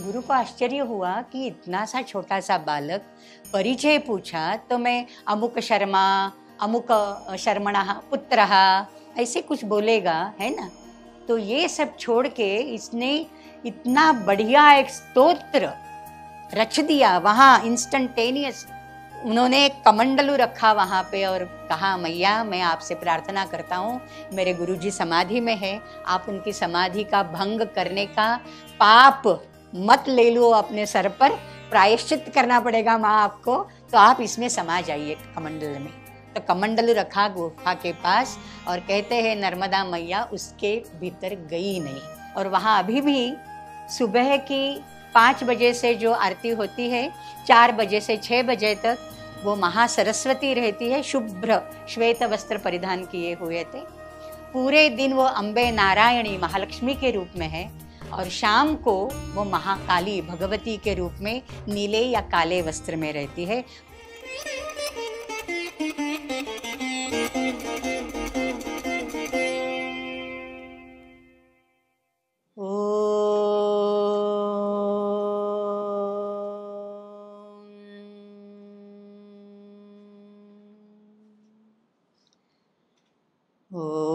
गुरु को आश्चर्य हुआ कि इतना सा छोटा सा बालक परिचय पूछा तो मैं अमुक शर्मा अमुक शर्मणा पुत्र ऐसे कुछ बोलेगा है ना तो ये सब छोड़ के इसने इतना बढ़िया एक स्तोत्र रच दिया वहाँ इंस्टेंटेनियस उन्होंने एक कमंडलू रखा वहाँ पे और कहा मैया मैं आपसे प्रार्थना करता हूँ मेरे गुरुजी समाधि में है आप उनकी समाधि का भंग करने का पाप मत ले लो अपने सर पर प्रायश्चित करना पड़ेगा माँ आपको तो आप इसमें समा जाइए कमंडल में तो कमंडल रखा गुफा के पास और कहते हैं नर्मदा मैया उसके भीतर गई नहीं और वहाँ अभी भी सुबह की पाँच बजे से जो आरती होती है चार बजे से छः बजे तक वो महा सरस्वती रहती है शुभ्र श्वेत वस्त्र परिधान किए हुए थे पूरे दिन वो अम्बे नारायणी महालक्ष्मी के रूप में है और शाम को वो महाकाली भगवती के रूप में नीले या काले वस्त्र में रहती है Oh.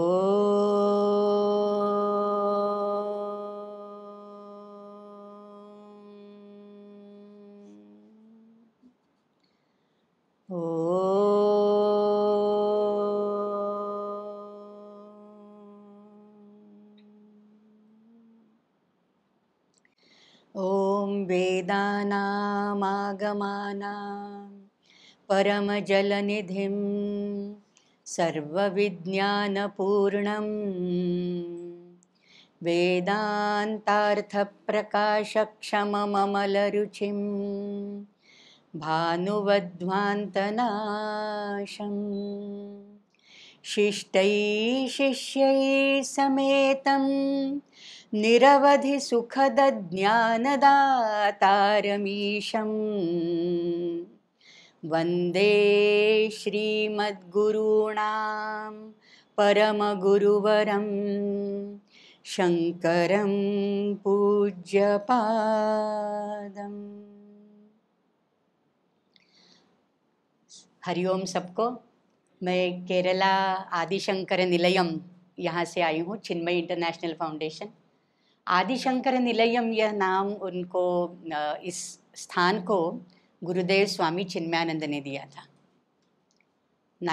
परमजलनिधिं सर्वविज्ञानपूर्णं वेदान्तार्थप्रकाशक्षममलरुचिं भानुवध्वान्तनाशम् शिष्टै शिष्यै समेतम् सुखद निरवधिसुखदज्ञानदातारमीशम् वन्दे श्रीमद्गुरूणां परमगुरुवरं शङ्करं पूज्यपादम् हरिओम सबको मैं केरला आदिशंकर निलयम यहाँ से आई हूँ चिन्मय इंटरनेशनल फाउंडेशन आदिशंकर निलयम यह नाम उनको इस स्थान को गुरुदेव स्वामी चिन्मयानंद ने दिया था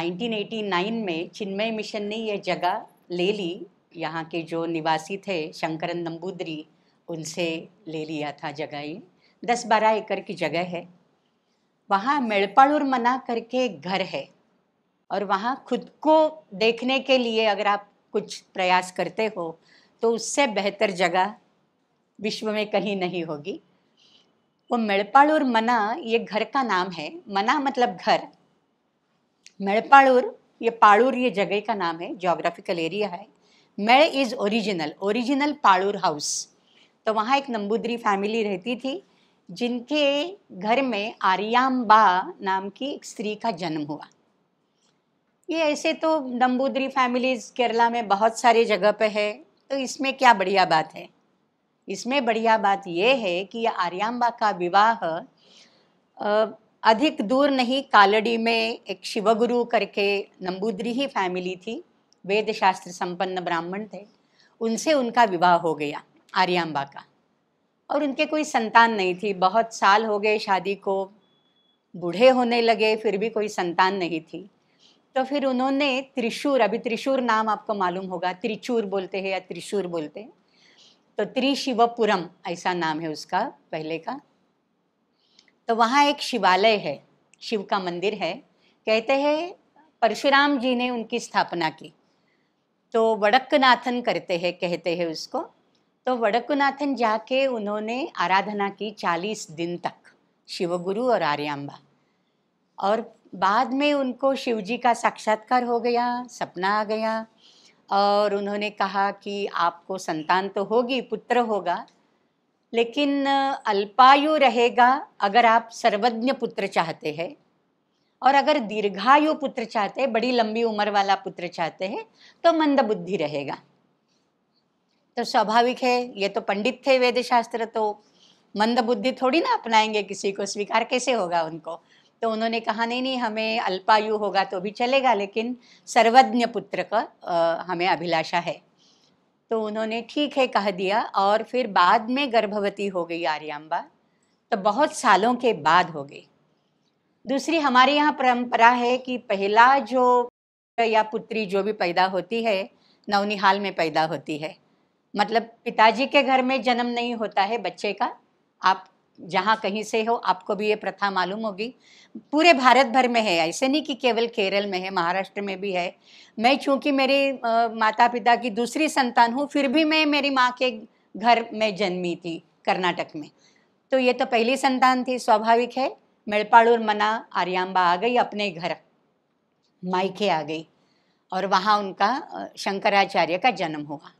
1989 में चिन्मय मिशन ने यह जगह ले ली यहाँ के जो निवासी थे शंकरन नम्बूदरी उनसे ले लिया था जगह ये दस बारह एकड़ की जगह है वहाँ मेड़पाड़ मना करके एक घर है और वहाँ खुद को देखने के लिए अगर आप कुछ प्रयास करते हो तो उससे बेहतर जगह विश्व में कहीं नहीं होगी वो मेड़पाड़ूर मना ये घर का नाम है मना मतलब घर मेड़पाड़ूर ये पाड़ूर ये जगह का नाम है जोग्राफिकल एरिया है मेड़ is original original Padur house तो वहाँ एक नंबूदरी फैमिली रहती थी जिनके घर में आर्याम्बा नाम की एक स्त्री का जन्म हुआ ये ऐसे तो नंबूदरी फैमिलीज़ केरला में बहुत सारे जगह पे है तो इसमें क्या बढ़िया बात है इसमें बढ़िया बात यह है कि आर्यांबा का विवाह अधिक दूर नहीं कालड़ी में एक शिवगुरु करके नंबूद्री ही फैमिली थी वेद शास्त्र संपन्न ब्राह्मण थे उनसे उनका विवाह हो गया आर्यांबा का और उनके कोई संतान नहीं थी बहुत साल हो गए शादी को बूढ़े होने लगे फिर भी कोई संतान नहीं थी तो फिर उन्होंने त्रिशूर अभी त्रिशूर नाम आपको मालूम होगा त्रिचूर बोलते हैं या त्रिशूर बोलते हैं तो त्रिशिवपुरम ऐसा नाम है उसका पहले का तो वहाँ एक शिवालय है शिव का मंदिर है कहते हैं परशुराम जी ने उनकी स्थापना की तो वड़कनाथन करते हैं कहते हैं उसको तो वड़कनाथन जाके उन्होंने आराधना की चालीस दिन तक शिवगुरु और आर्याम्बा और बाद में उनको शिव जी का साक्षात्कार हो गया सपना आ गया और उन्होंने कहा कि आपको संतान तो होगी पुत्र होगा लेकिन अल्पायु रहेगा अगर आप सर्वज्ञ पुत्र चाहते हैं और अगर दीर्घायु पुत्र चाहते हैं बड़ी लंबी उम्र वाला पुत्र चाहते हैं तो मंद बुद्धि रहेगा तो स्वाभाविक है ये तो पंडित थे वेद शास्त्र तो मंद बुद्धि थोड़ी ना अपनाएंगे किसी को स्वीकार कैसे होगा उनको तो उन्होंने कहा नहीं नहीं हमें अल्पायु होगा तो भी चलेगा लेकिन सर्वज्ञ पुत्र का हमें अभिलाषा है तो उन्होंने ठीक है कह दिया और फिर बाद में गर्भवती हो गई आर्याम्बा तो बहुत सालों के बाद हो गई दूसरी हमारे यहाँ परंपरा है कि पहला जो या पुत्री जो भी पैदा होती है नवनिहाल में पैदा होती है मतलब पिताजी के घर में जन्म नहीं होता है बच्चे का आप जहाँ कहीं से हो आपको भी ये प्रथा मालूम होगी पूरे भारत भर में है ऐसे नहीं कि केवल केरल में है महाराष्ट्र में भी है मैं चूंकि मेरे माता पिता की दूसरी संतान हूँ फिर भी मैं मेरी माँ के घर में जन्मी थी कर्नाटक में तो ये तो पहली संतान थी स्वाभाविक है मेड़पाड़ूर मना आर्यांबा आ गई अपने घर मायके आ गई और वहाँ उनका शंकराचार्य का जन्म हुआ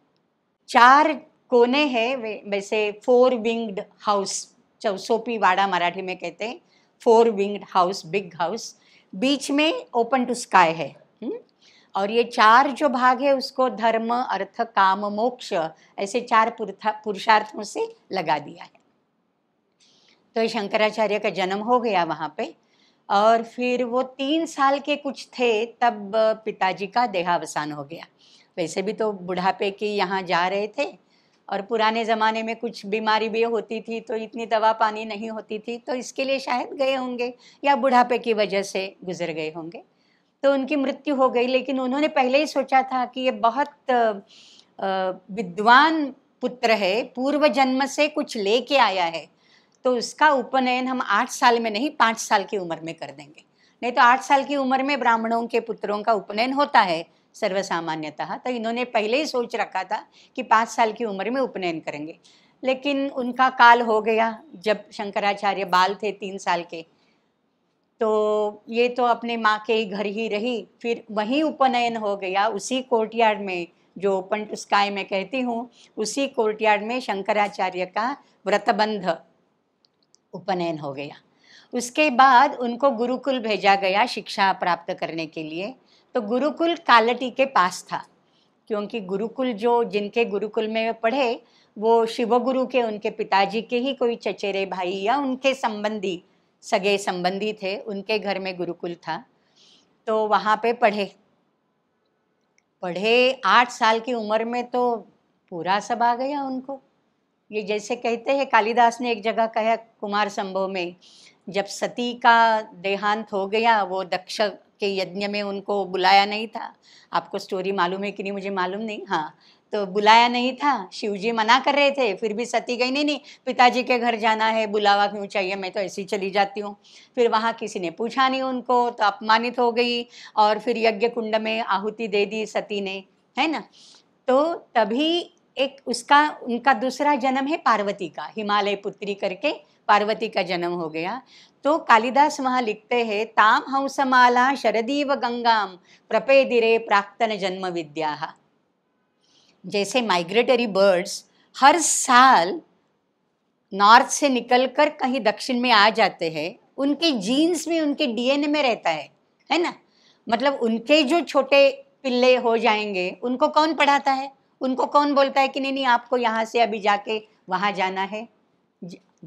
चार कोने हैं वैसे फोर विंग्ड हाउस चौसोपी वाड़ा मराठी में कहते हैं four winged house big house बीच में ओपन टू स्काई है हम्म? और ये चार जो भाग है उसको धर्म अर्थ काम मोक्ष ऐसे चार पुरुषार्थों से लगा दिया है तो शंकराचार्य का जन्म हो गया वहाँ पे और फिर वो तीन साल के कुछ थे तब पिताजी का देहावसान हो गया वैसे भी तो बुढ़ापे के यहाँ जा रहे थे और पुराने ज़माने में कुछ बीमारी भी होती थी तो इतनी दवा पानी नहीं होती थी तो इसके लिए शायद गए होंगे या बुढ़ापे की वजह से गुजर गए होंगे तो उनकी मृत्यु हो गई लेकिन उन्होंने पहले ही सोचा था कि ये बहुत विद्वान पुत्र है पूर्व जन्म से कुछ लेके आया है तो उसका उपनयन हम आठ साल में नहीं पाँच साल की उम्र में कर देंगे नहीं तो आठ साल की उम्र में ब्राह्मणों के पुत्रों का उपनयन होता है सर्वसामान्यतः तो इन्होंने पहले ही सोच रखा था कि पाँच साल की उम्र में उपनयन करेंगे लेकिन उनका काल हो गया जब शंकराचार्य बाल थे तीन साल के तो ये तो अपने माँ के ही घर ही रही फिर वहीं उपनयन हो गया उसी कोर्टयार्ड में जो ओपन टू स्काई में कहती हूँ उसी कोर्टयार्ड में शंकराचार्य का व्रतबंध उपनयन हो गया उसके बाद उनको गुरुकुल भेजा गया शिक्षा प्राप्त करने के लिए तो गुरुकुल कालटी के पास था क्योंकि गुरुकुल जो जिनके गुरुकुल में वे पढ़े वो शिव गुरु के उनके पिताजी के ही कोई चचेरे भाई या उनके संबंधी सगे संबंधी थे उनके घर में गुरुकुल था तो वहाँ पे पढ़े पढ़े आठ साल की उम्र में तो पूरा सब आ गया उनको ये जैसे कहते हैं कालिदास ने एक जगह कहा कुमार संभव में जब सती का देहांत हो गया वो दक्ष के यज्ञ में उनको बुलाया नहीं था आपको स्टोरी मालूम है कि नहीं मुझे मालूम नहीं हाँ तो बुलाया नहीं था शिवजी मना कर रहे थे फिर भी सती गई नहीं नहीं पिताजी के घर जाना है बुलावा क्यों चाहिए मैं तो ऐसी चली जाती हूँ फिर वहाँ किसी ने पूछा नहीं उनको तो अपमानित हो गई और फिर यज्ञ कुंड में आहुति दे दी सती ने है ना तो तभी एक उसका उनका दूसरा जन्म है पार्वती का हिमालय पुत्री करके पार्वती का जन्म हो गया तो कालिदास वहाँ लिखते हैं ताम हंसमाला शरदीव गंगाम दिरे प्राक्तन जन्म विद्या जैसे माइग्रेटरी बर्ड्स हर साल नॉर्थ से निकलकर कहीं दक्षिण में आ जाते हैं उनके जीन्स में उनके डीएनए में रहता है है ना मतलब उनके जो छोटे पिल्ले हो जाएंगे उनको कौन पढ़ाता है उनको कौन बोलता है कि नहीं नहीं आपको यहाँ से अभी जाके वहाँ जाना है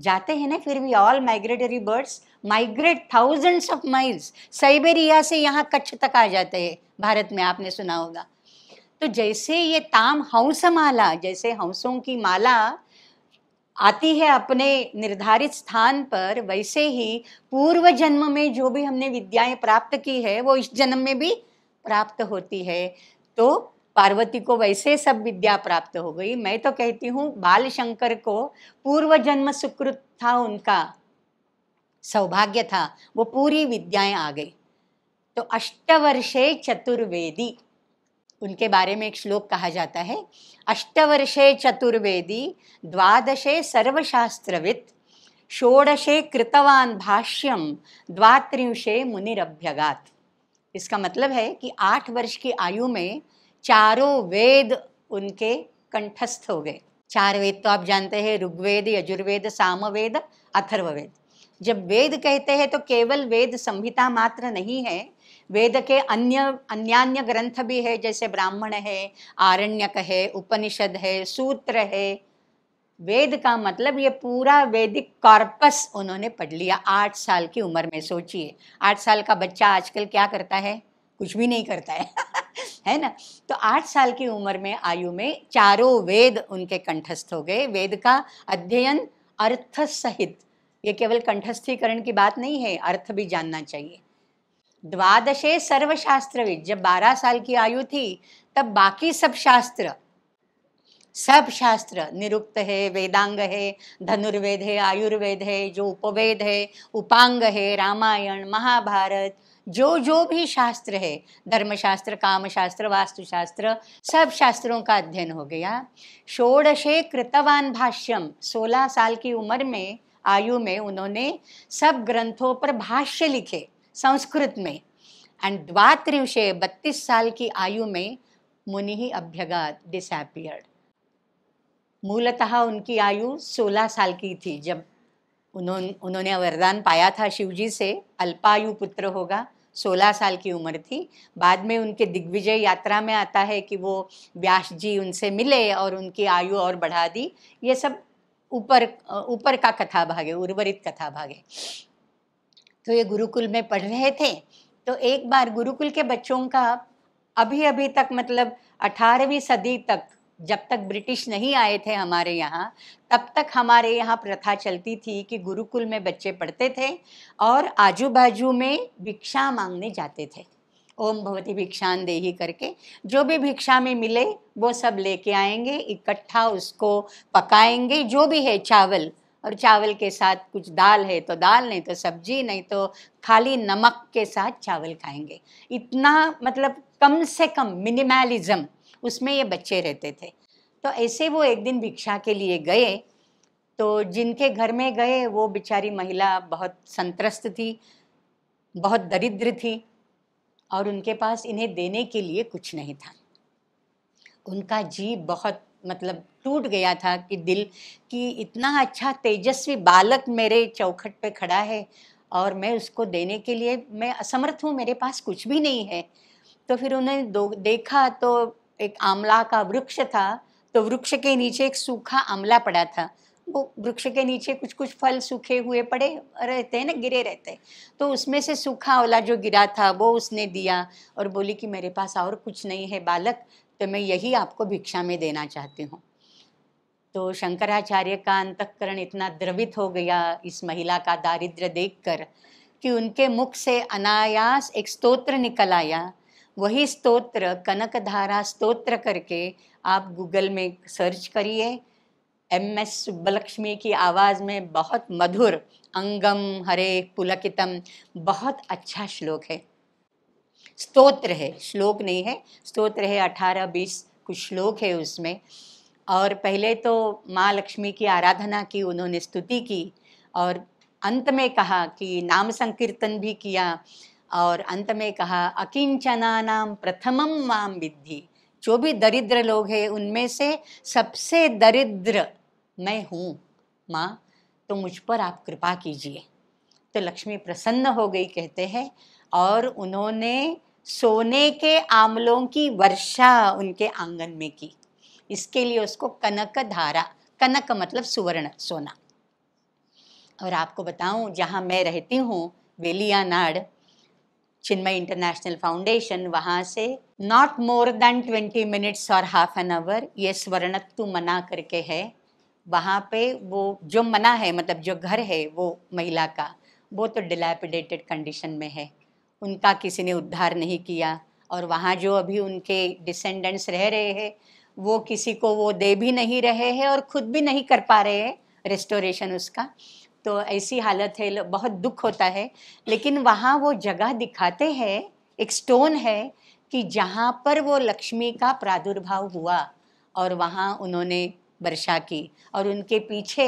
जाते हैं ना फिर भी all migratory birds migrate thousands of miles Siberia से यहाँ कच्छ तक आ जाते हैं भारत में आपने सुना होगा तो जैसे ये ताम हंस माला जैसे हंसों की माला आती है अपने निर्धारित स्थान पर वैसे ही पूर्व जन्म में जो भी हमने विद्याएं प्राप्त की है वो इस जन्म में भी प्राप्त होती है तो पार्वती को वैसे सब विद्या प्राप्त हो गई मैं तो कहती हूँ बाल शंकर को पूर्व जन्म सुकृत था उनका सौभाग्य था वो पूरी विद्याएं आ गई तो अष्टवर्षे चतुर्वेदी उनके बारे में एक श्लोक कहा जाता है अष्टवर्षे चतुर्वेदी द्वादशे सर्वशास्त्रविद षोडशे कृतवान भाष्यम द्वात्रिंशे मुनिरभ्यगात इसका मतलब है कि आठ वर्ष की आयु में चारों वेद उनके कंठस्थ हो गए चार वेद तो आप जानते हैं ऋग्वेद यजुर्वेद सामवेद अथर्ववेद जब वेद कहते हैं तो केवल वेद संहिता मात्र नहीं है वेद के अन्य अन्यान्य ग्रंथ भी है जैसे ब्राह्मण है आरण्यक है उपनिषद है सूत्र है वेद का मतलब ये पूरा वैदिक कॉर्पस उन्होंने पढ़ लिया आठ साल की उम्र में सोचिए आठ साल का बच्चा आजकल क्या करता है कुछ भी नहीं करता है है ना तो आठ साल की उम्र में आयु में चारों वेद उनके कंठस्थ हो गए वेद का अध्ययन अर्थ सहित ये केवल कंठस्थीकरण की बात नहीं है अर्थ भी जानना चाहिए द्वादशे सर्वशास्त्रविद जब बारह साल की आयु थी तब बाकी सब शास्त्र सब शास्त्र निरुक्त है वेदांग है धनुर्वेद है आयुर्वेद है जो उपवेद है उपांग है रामायण महाभारत जो जो भी शास्त्र है धर्मशास्त्र कामशास्त्र वास्तुशास्त्र सब शास्त्रों का अध्ययन हो गया षोड़शे कृतवान भाष्यम सोलह साल की उम्र में आयु में उन्होंने सब ग्रंथों पर भाष्य लिखे संस्कृत में एंड द्वात्रिवशे बत्तीस साल की आयु में मुनि ही अभ्यगत डिसपियर्ड मूलतः उनकी आयु 16 साल की थी जब उन्होंने उन्होंने वरदान पाया था शिवजी से अल्पायु पुत्र होगा 16 साल की उम्र थी बाद में उनके दिग्विजय यात्रा में आता है कि वो व्यास जी उनसे मिले और उनकी आयु और बढ़ा दी ये सब ऊपर ऊपर का कथा भागे उर्वरित कथा भागे तो ये गुरुकुल में पढ़ रहे थे तो एक बार गुरुकुल के बच्चों का अभी अभी तक मतलब अठारहवीं सदी तक जब तक ब्रिटिश नहीं आए थे हमारे यहाँ तब तक हमारे यहाँ प्रथा चलती थी कि गुरुकुल में बच्चे पढ़ते थे और आजू बाजू में भिक्षा मांगने जाते थे ओम भगवती भिक्षान देही करके जो भी भिक्षा में मिले वो सब लेके आएंगे इकट्ठा उसको पकाएंगे जो भी है चावल और चावल के साथ कुछ दाल है तो दाल नहीं तो सब्जी नहीं तो खाली नमक के साथ चावल खाएंगे इतना मतलब कम से कम मिनिमलिज्म उसमें ये बच्चे रहते थे तो ऐसे वो एक दिन भिक्षा के लिए गए तो जिनके घर में गए वो बेचारी महिला बहुत संतरस्त थी बहुत दरिद्र थी और उनके पास इन्हें देने के लिए कुछ नहीं था उनका जी बहुत मतलब टूट गया था कि दिल कि इतना अच्छा तेजस्वी बालक मेरे चौखट पे खड़ा है और मैं उसको देने के लिए मैं असमर्थ हूँ मेरे पास कुछ भी नहीं है तो फिर उन्हें देखा तो एक आंवला का वृक्ष था तो वृक्ष के नीचे एक सूखा आंवला पड़ा था वो वृक्ष के नीचे कुछ कुछ फल सूखे हुए पड़े रहते हैं ना गिरे रहते हैं तो उसमें से सूखा ओला जो गिरा था वो उसने दिया और बोली कि मेरे पास और कुछ नहीं है बालक तो मैं यही आपको भिक्षा में देना चाहती हूँ तो शंकराचार्य का अंतकरण इतना द्रवित हो गया इस महिला का दारिद्र देखकर कि उनके मुख से अनायास एक स्तोत्र निकल आया वही स्तोत्र कनकधारा स्तोत्र करके आप गूगल में सर्च करिए एम एस सुब्बलक्ष्मी की आवाज़ में बहुत मधुर अंगम हरे पुलकितम बहुत अच्छा श्लोक है स्तोत्र है श्लोक नहीं है स्तोत्र है अठारह बीस कुछ श्लोक है उसमें और पहले तो माँ लक्ष्मी की आराधना की उन्होंने स्तुति की और अंत में कहा कि नाम संकीर्तन भी किया और अंत में कहा अकिंचना नाम प्रथमम माम विद्धि जो भी दरिद्र लोग हैं उनमें से सबसे दरिद्र मैं हूँ माँ तो मुझ पर आप कृपा कीजिए तो लक्ष्मी प्रसन्न हो गई कहते हैं और उन्होंने सोने के आमलों की वर्षा उनके आंगन में की इसके लिए उसको कनक धारा कनक मतलब सुवर्ण सोना और आपको बताऊं जहाँ मैं रहती हूँ वेलियानाड चिन्मय इंटरनेशनल फाउंडेशन वहाँ से not more than twenty minutes और हाफ एन आवर ये स्वर्णत्व मना करके है वहाँ पे वो जो मना है मतलब जो घर है वो महिला का वो तो डिलेपिडेटेड कंडीशन में है उनका किसी ने उद्धार नहीं किया और वहाँ जो अभी उनके डिसेंडेंट्स रह रहे हैं वो किसी को वो दे भी नहीं रहे हैं और ख़ुद भी नहीं कर पा रहे हैं रेस्टोरेशन उसका तो ऐसी हालत है बहुत दुख होता है लेकिन वहाँ वो जगह दिखाते हैं एक स्टोन है कि जहाँ पर वो लक्ष्मी का प्रादुर्भाव हुआ और वहाँ उन्होंने वर्षा की और उनके पीछे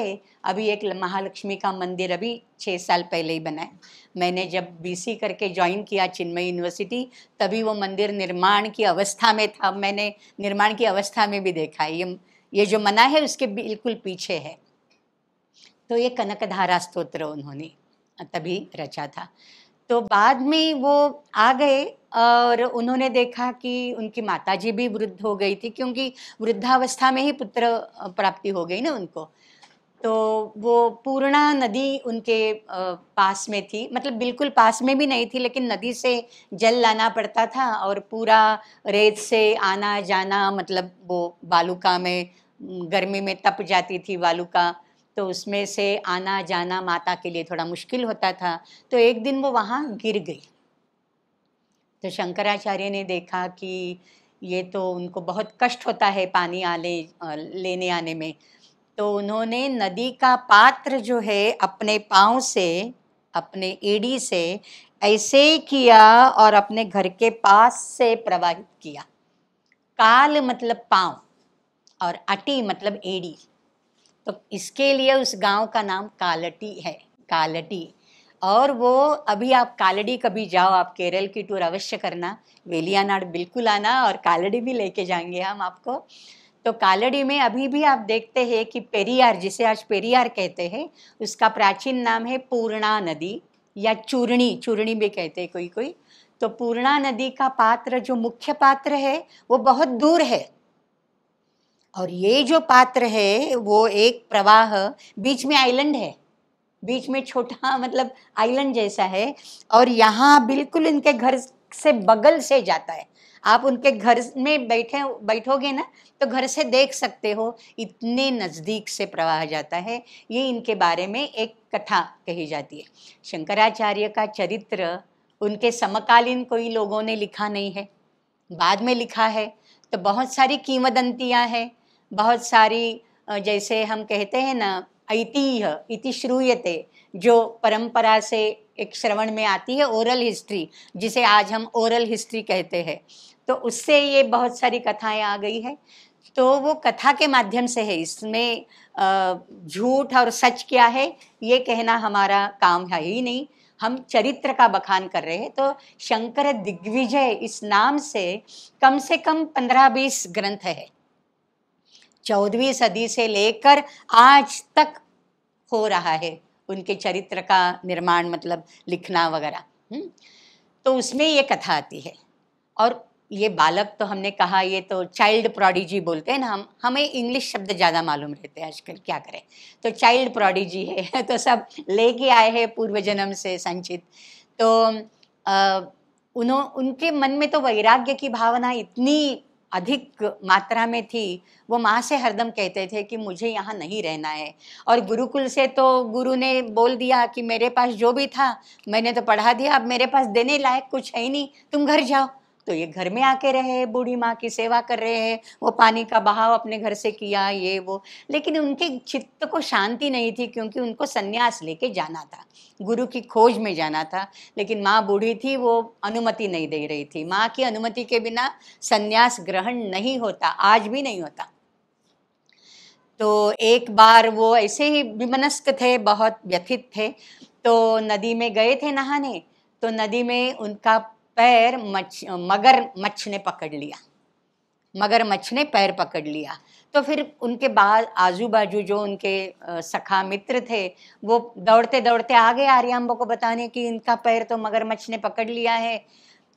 अभी एक महालक्ष्मी का मंदिर अभी छः साल पहले ही बनाया मैंने जब बीसी करके ज्वाइन किया चिन्मय यूनिवर्सिटी तभी वो मंदिर निर्माण की अवस्था में था मैंने निर्माण की अवस्था में भी देखा ये ये जो मना है उसके बिल्कुल पीछे है तो ये कनकधारा स्त्रोत्र उन्होंने तभी रचा था तो बाद में वो आ गए और उन्होंने देखा कि उनकी माताजी भी वृद्ध हो गई थी क्योंकि वृद्धावस्था में ही पुत्र प्राप्ति हो गई ना उनको तो वो पूर्णा नदी उनके पास में थी मतलब बिल्कुल पास में भी नहीं थी लेकिन नदी से जल लाना पड़ता था और पूरा रेत से आना जाना मतलब वो बालूका में गर्मी में तप जाती थी बालूका तो उसमें से आना जाना माता के लिए थोड़ा मुश्किल होता था तो एक दिन वो वहाँ गिर गई तो शंकराचार्य ने देखा कि ये तो उनको बहुत कष्ट होता है पानी आने लेने आने में तो उन्होंने नदी का पात्र जो है अपने पाँव से अपने एड़ी से ऐसे ही किया और अपने घर के पास से प्रवाहित किया काल मतलब पाँव और अटी मतलब एड़ी तो इसके लिए उस गांव का नाम कालटी है कालटी और वो अभी आप कालडी कभी जाओ आप केरल की टूर अवश्य करना वेलियानाड बिल्कुल आना और कालडी भी लेके जाएंगे हम आपको तो कालड़ी में अभी भी आप देखते हैं कि पेरियार जिसे आज पेरियार कहते हैं उसका प्राचीन नाम है पूर्णा नदी या चूर्णी चूर्णी भी कहते हैं कोई कोई तो पूर्णा नदी का पात्र जो मुख्य पात्र है वो बहुत दूर है और ये जो पात्र है वो एक प्रवाह बीच में आइलैंड है बीच में छोटा मतलब आइलैंड जैसा है और यहाँ बिल्कुल इनके घर से बगल से जाता है आप उनके घर में बैठे बैठोगे ना तो घर से देख सकते हो इतने नज़दीक से प्रवाह जाता है ये इनके बारे में एक कथा कही जाती है शंकराचार्य का चरित्र उनके समकालीन कोई लोगों ने लिखा नहीं है बाद में लिखा है तो बहुत सारी कीमदंतियाँ हैं बहुत सारी जैसे हम कहते हैं ना ऐतिह इति श्रूयते जो परंपरा से एक श्रवण में आती है ओरल हिस्ट्री जिसे आज हम ओरल हिस्ट्री कहते हैं तो उससे ये बहुत सारी कथाएं आ गई है तो वो कथा के माध्यम से है इसमें झूठ और सच क्या है ये कहना हमारा काम है ही नहीं हम चरित्र का बखान कर रहे हैं तो शंकर दिग्विजय इस नाम से कम से कम पंद्रह बीस ग्रंथ है चौदहवीं सदी से लेकर आज तक हो रहा है उनके चरित्र का निर्माण मतलब लिखना वगैरह हम्म, तो उसमें ये कथा आती है और ये बालक तो हमने कहा ये तो चाइल्ड प्रोडिजी बोलते हैं ना हम हमें इंग्लिश शब्द ज़्यादा मालूम रहते हैं आजकल क्या करें तो चाइल्ड प्रोडिजी है तो सब लेके आए हैं पूर्व जन्म से संचित तो उन्हों उनके मन में तो वैराग्य की भावना इतनी अधिक मात्रा में थी वो माँ से हरदम कहते थे कि मुझे यहाँ नहीं रहना है और गुरुकुल से तो गुरु ने बोल दिया कि मेरे पास जो भी था मैंने तो पढ़ा दिया अब मेरे पास देने लायक कुछ है ही नहीं तुम घर जाओ तो ये घर में आके रहे बूढ़ी माँ की सेवा कर रहे हैं वो पानी का बहाव अपने घर से किया ये वो लेकिन उनके चित्त को शांति नहीं थी क्योंकि उनको संन्यास लेके जाना था गुरु की खोज में जाना था लेकिन माँ बूढ़ी थी वो अनुमति नहीं दे रही थी माँ की अनुमति के बिना संन्यास ग्रहण नहीं होता आज भी नहीं होता तो एक बार वो ऐसे ही विमनस्क थे बहुत व्यथित थे तो नदी में गए थे नहाने तो नदी में उनका पैर मच्छ मगर मच्छ ने पकड़ लिया मगर मच्छ ने पैर पकड़ लिया तो फिर उनके बाद आजू बाजू जो उनके सखा मित्र थे वो दौड़ते दौड़ते आ गए आर्याम्बा को बताने कि इनका पैर तो मगरमच्छ ने पकड़ लिया है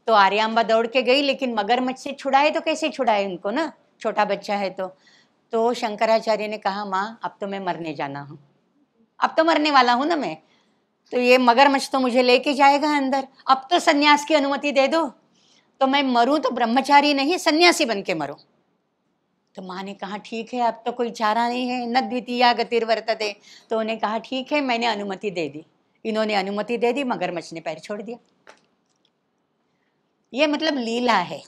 तो आर्याम्बा दौड़ के गई लेकिन मगरमच्छ से छुड़ाए तो कैसे छुड़ाए उनको ना छोटा बच्चा है तो तो शंकराचार्य ने कहा माँ अब तो मैं मरने जाना हूँ अब तो मरने वाला हूँ ना मैं तो ये मगरमच्छ तो मुझे लेके जाएगा अंदर अब तो सन्यास की अनुमति दे दो तो मैं मरूं तो ब्रह्मचारी नहीं सन्यासी बन के मरूं तो माँ ने कहा ठीक है अब तो कोई चारा नहीं है न द्वितीया वर्त दे तो उन्होंने कहा ठीक है मैंने अनुमति दे दी इन्होंने अनुमति दे दी मगरमच्छ ने पैर छोड़ दिया ये मतलब लीला है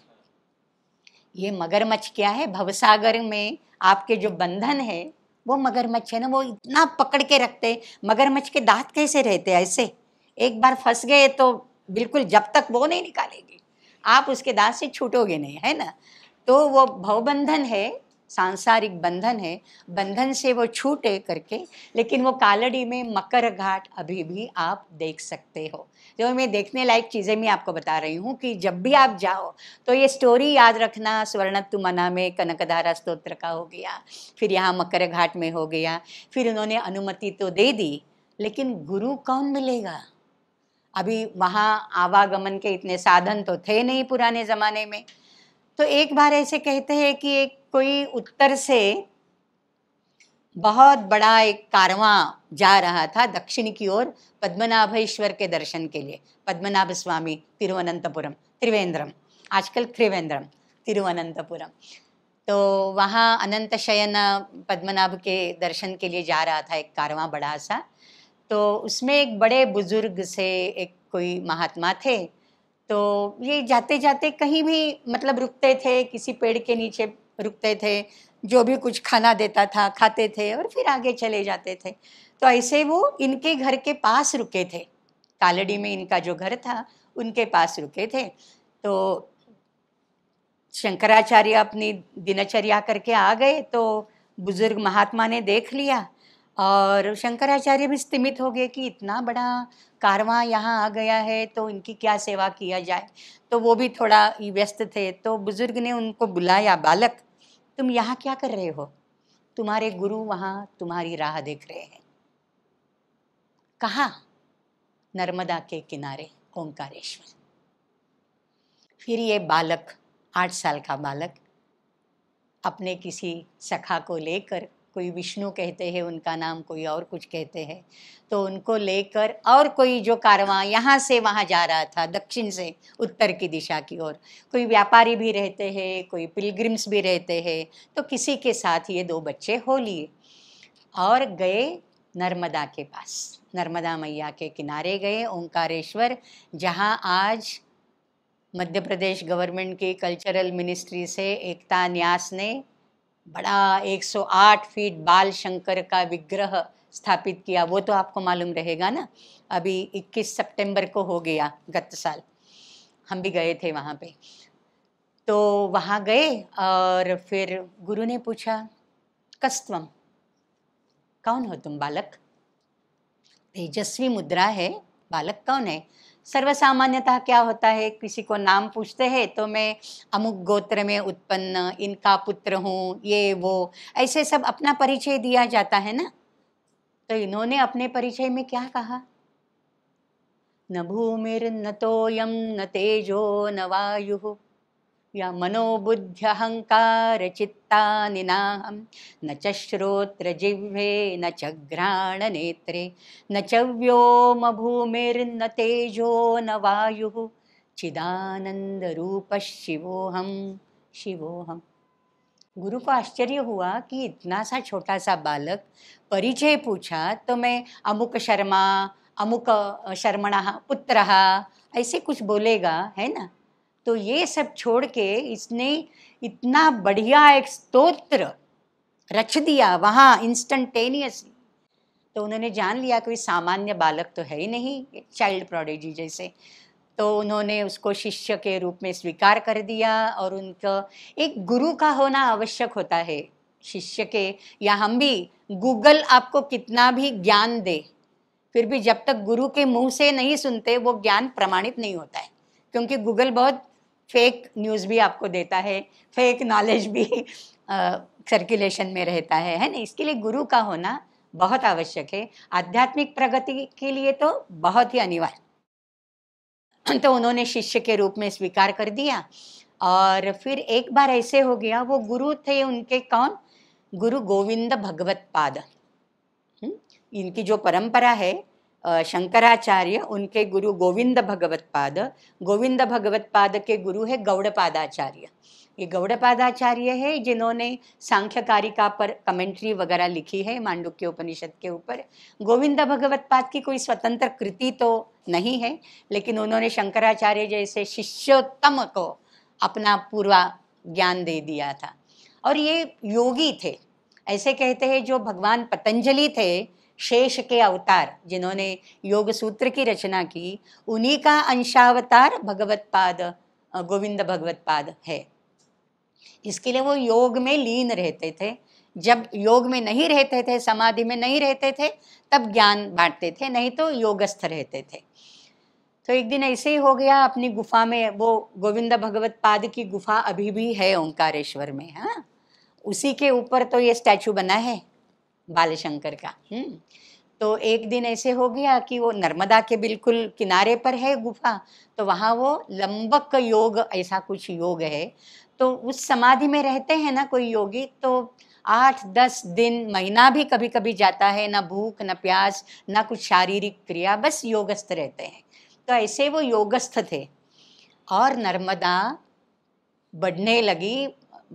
ये मगरमच्छ क्या है भवसागर में आपके जो बंधन है वो मगरमच्छ है ना वो इतना पकड़ के रखते मगरमच्छ के दांत कैसे रहते ऐसे एक बार फंस गए तो बिल्कुल जब तक वो नहीं निकालेगी आप उसके दांत से छूटोगे नहीं है ना तो वो भवबंधन है सांसारिक बंधन है बंधन से वो छूटे करके लेकिन वो कालड़ी में मकर घाट अभी भी आप देख सकते हो जो मैं देखने लायक चीज़ें मैं आपको बता रही हूँ कि जब भी आप जाओ तो ये स्टोरी याद रखना स्वर्णत्व मना में कनकधारा स्त्रोत्र का हो गया फिर यहाँ मकर घाट में हो गया फिर उन्होंने अनुमति तो दे दी लेकिन गुरु कौन मिलेगा अभी वहाँ आवागमन के इतने साधन तो थे नहीं पुराने ज़माने में तो एक बार ऐसे कहते हैं कि एक कोई उत्तर से बहुत बड़ा एक कारवां जा रहा था दक्षिण की ओर पद्मनाभेश्वर के दर्शन के लिए पद्मनाभ स्वामी तिरुवनंतपुरम त्रिवेंद्रम आजकल त्रिवेंद्रम तिरुवनंतपुरम तो वहाँ अनंत शयन पद्मनाभ के दर्शन के लिए जा रहा था एक कारवा बड़ा सा तो उसमें एक बड़े बुजुर्ग से एक कोई महात्मा थे तो ये जाते जाते कहीं भी मतलब रुकते थे किसी पेड़ के नीचे रुकते थे जो भी कुछ खाना देता था खाते थे और फिर आगे चले जाते थे तो ऐसे वो इनके घर के पास रुके थे कालड़ी में इनका जो घर था उनके पास रुके थे तो शंकराचार्य अपनी दिनचर्या करके आ गए तो बुजुर्ग महात्मा ने देख लिया और शंकराचार्य भी स्तिमित हो गए कि इतना बड़ा कारवां यहाँ आ गया है तो इनकी क्या सेवा किया जाए तो वो भी थोड़ा व्यस्त थे तो बुजुर्ग ने उनको बुलाया बालक तुम यहाँ क्या कर रहे हो तुम्हारे गुरु वहाँ तुम्हारी राह देख रहे हैं कहा नर्मदा के किनारे ओंकारेश्वर फिर ये बालक आठ साल का बालक अपने किसी सखा को लेकर कोई विष्णु कहते हैं उनका नाम कोई और कुछ कहते हैं तो उनको लेकर और कोई जो कारवां यहाँ से वहाँ जा रहा था दक्षिण से उत्तर की दिशा की ओर कोई व्यापारी भी रहते हैं कोई पिलग्रिम्स भी रहते हैं तो किसी के साथ ये दो बच्चे हो लिए और गए नर्मदा के पास नर्मदा मैया के किनारे गए ओंकारेश्वर जहाँ आज मध्य प्रदेश गवर्नमेंट की कल्चरल मिनिस्ट्री से एकता न्यास ने बड़ा 108 फीट बाल शंकर का विग्रह स्थापित किया वो तो आपको मालूम रहेगा ना अभी 21 सितंबर को हो गया गत साल हम भी गए थे वहाँ पे तो वहाँ गए और फिर गुरु ने पूछा कस्तम कौन हो तुम बालक तेजस्वी मुद्रा है बालक कौन है सर्वसामान्यतः क्या होता है किसी को नाम पूछते हैं तो मैं अमुक गोत्र में उत्पन्न इनका पुत्र हूँ ये वो ऐसे सब अपना परिचय दिया जाता है ना तो इन्होंने अपने परिचय में क्या कहा न भूमिर्न तोयम न तेजो न वायु या निनाह न च जिह्वे न च नेत्रे न च भूमिर्न तेजो न चिदानंद रूप शिवोहम शिवोहम गुरु को आश्चर्य हुआ कि इतना सा छोटा सा बालक परिचय पूछा तो मैं अमुक शर्मा अमुक शर्मणा पुत्र ऐसे कुछ बोलेगा है ना तो ये सब छोड़ के इसने इतना बढ़िया एक स्तोत्र रच दिया वहाँ इंस्टेंटेनियसली तो उन्होंने जान लिया कोई सामान्य बालक तो है ही नहीं चाइल्ड प्रोडेजी जैसे तो उन्होंने उसको शिष्य के रूप में स्वीकार कर दिया और उनका एक गुरु का होना आवश्यक होता है शिष्य के या हम भी गूगल आपको कितना भी ज्ञान दे फिर भी जब तक गुरु के मुंह से नहीं सुनते वो ज्ञान प्रमाणित नहीं होता है क्योंकि गूगल बहुत फेक न्यूज़ भी आपको देता है फेक नॉलेज भी सर्कुलेशन में रहता है है ना इसके लिए गुरु का होना बहुत आवश्यक है आध्यात्मिक प्रगति के लिए तो बहुत ही अनिवार्य तो उन्होंने शिष्य के रूप में स्वीकार कर दिया और फिर एक बार ऐसे हो गया वो गुरु थे उनके कौन गुरु गोविंद भगवत पाद हम्म, इनकी जो परंपरा है शंकराचार्य उनके गुरु गोविंद भगवत पाद गोविंद भगवत पाद के गुरु है गौड़पादाचार्य ये गौड़पादाचार्य है जिन्होंने सांख्यकारिका पर कमेंट्री वगैरह लिखी है मांडुक्य उपनिषद के ऊपर गोविंद भगवत पाद की कोई स्वतंत्र कृति तो नहीं है लेकिन उन्होंने शंकराचार्य जैसे शिष्योत्तम को अपना पूरा ज्ञान दे दिया था और ये योगी थे ऐसे कहते हैं जो भगवान पतंजलि थे शेष के अवतार जिन्होंने योग सूत्र की रचना की उन्हीं का अंशावतार भगवत पाद गोविंद भगवत पाद है इसके लिए वो योग में लीन रहते थे जब योग में नहीं रहते थे समाधि में नहीं रहते थे तब ज्ञान बांटते थे नहीं तो योगस्थ रहते थे तो एक दिन ऐसे ही हो गया अपनी गुफा में वो गोविंद भगवत पाद की गुफा अभी भी है ओंकारेश्वर में हाँ उसी के ऊपर तो ये स्टैचू बना है बाल शंकर का हम्म। तो एक दिन ऐसे हो गया कि वो नर्मदा के बिल्कुल किनारे पर है गुफा तो वहाँ वो लंबक योग ऐसा कुछ योग है तो उस समाधि में रहते हैं ना कोई योगी तो आठ दस दिन महीना भी कभी कभी जाता है ना भूख ना प्यास ना कुछ शारीरिक क्रिया बस योगस्थ रहते हैं तो ऐसे वो योगस्थ थे और नर्मदा बढ़ने लगी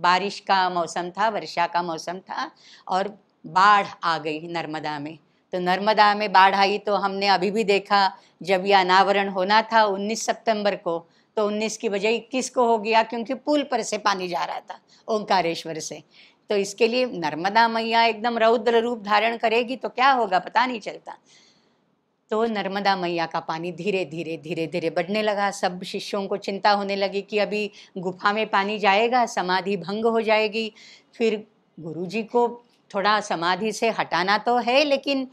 बारिश का मौसम था वर्षा का मौसम था और बाढ़ आ गई नर्मदा में तो नर्मदा में बाढ़ आई तो हमने अभी भी देखा जब यह अनावरण होना था 19 सितंबर को तो 19 की वजह इक्कीस को हो गया क्योंकि पुल पर से पानी जा रहा था ओंकारेश्वर से तो इसके लिए नर्मदा मैया एकदम रौद्र रूप धारण करेगी तो क्या होगा पता नहीं चलता तो नर्मदा मैया का पानी धीरे धीरे धीरे धीरे बढ़ने लगा सब शिष्यों को चिंता होने लगी कि अभी गुफा में पानी जाएगा समाधि भंग हो जाएगी फिर गुरुजी को थोड़ा समाधि से हटाना तो है लेकिन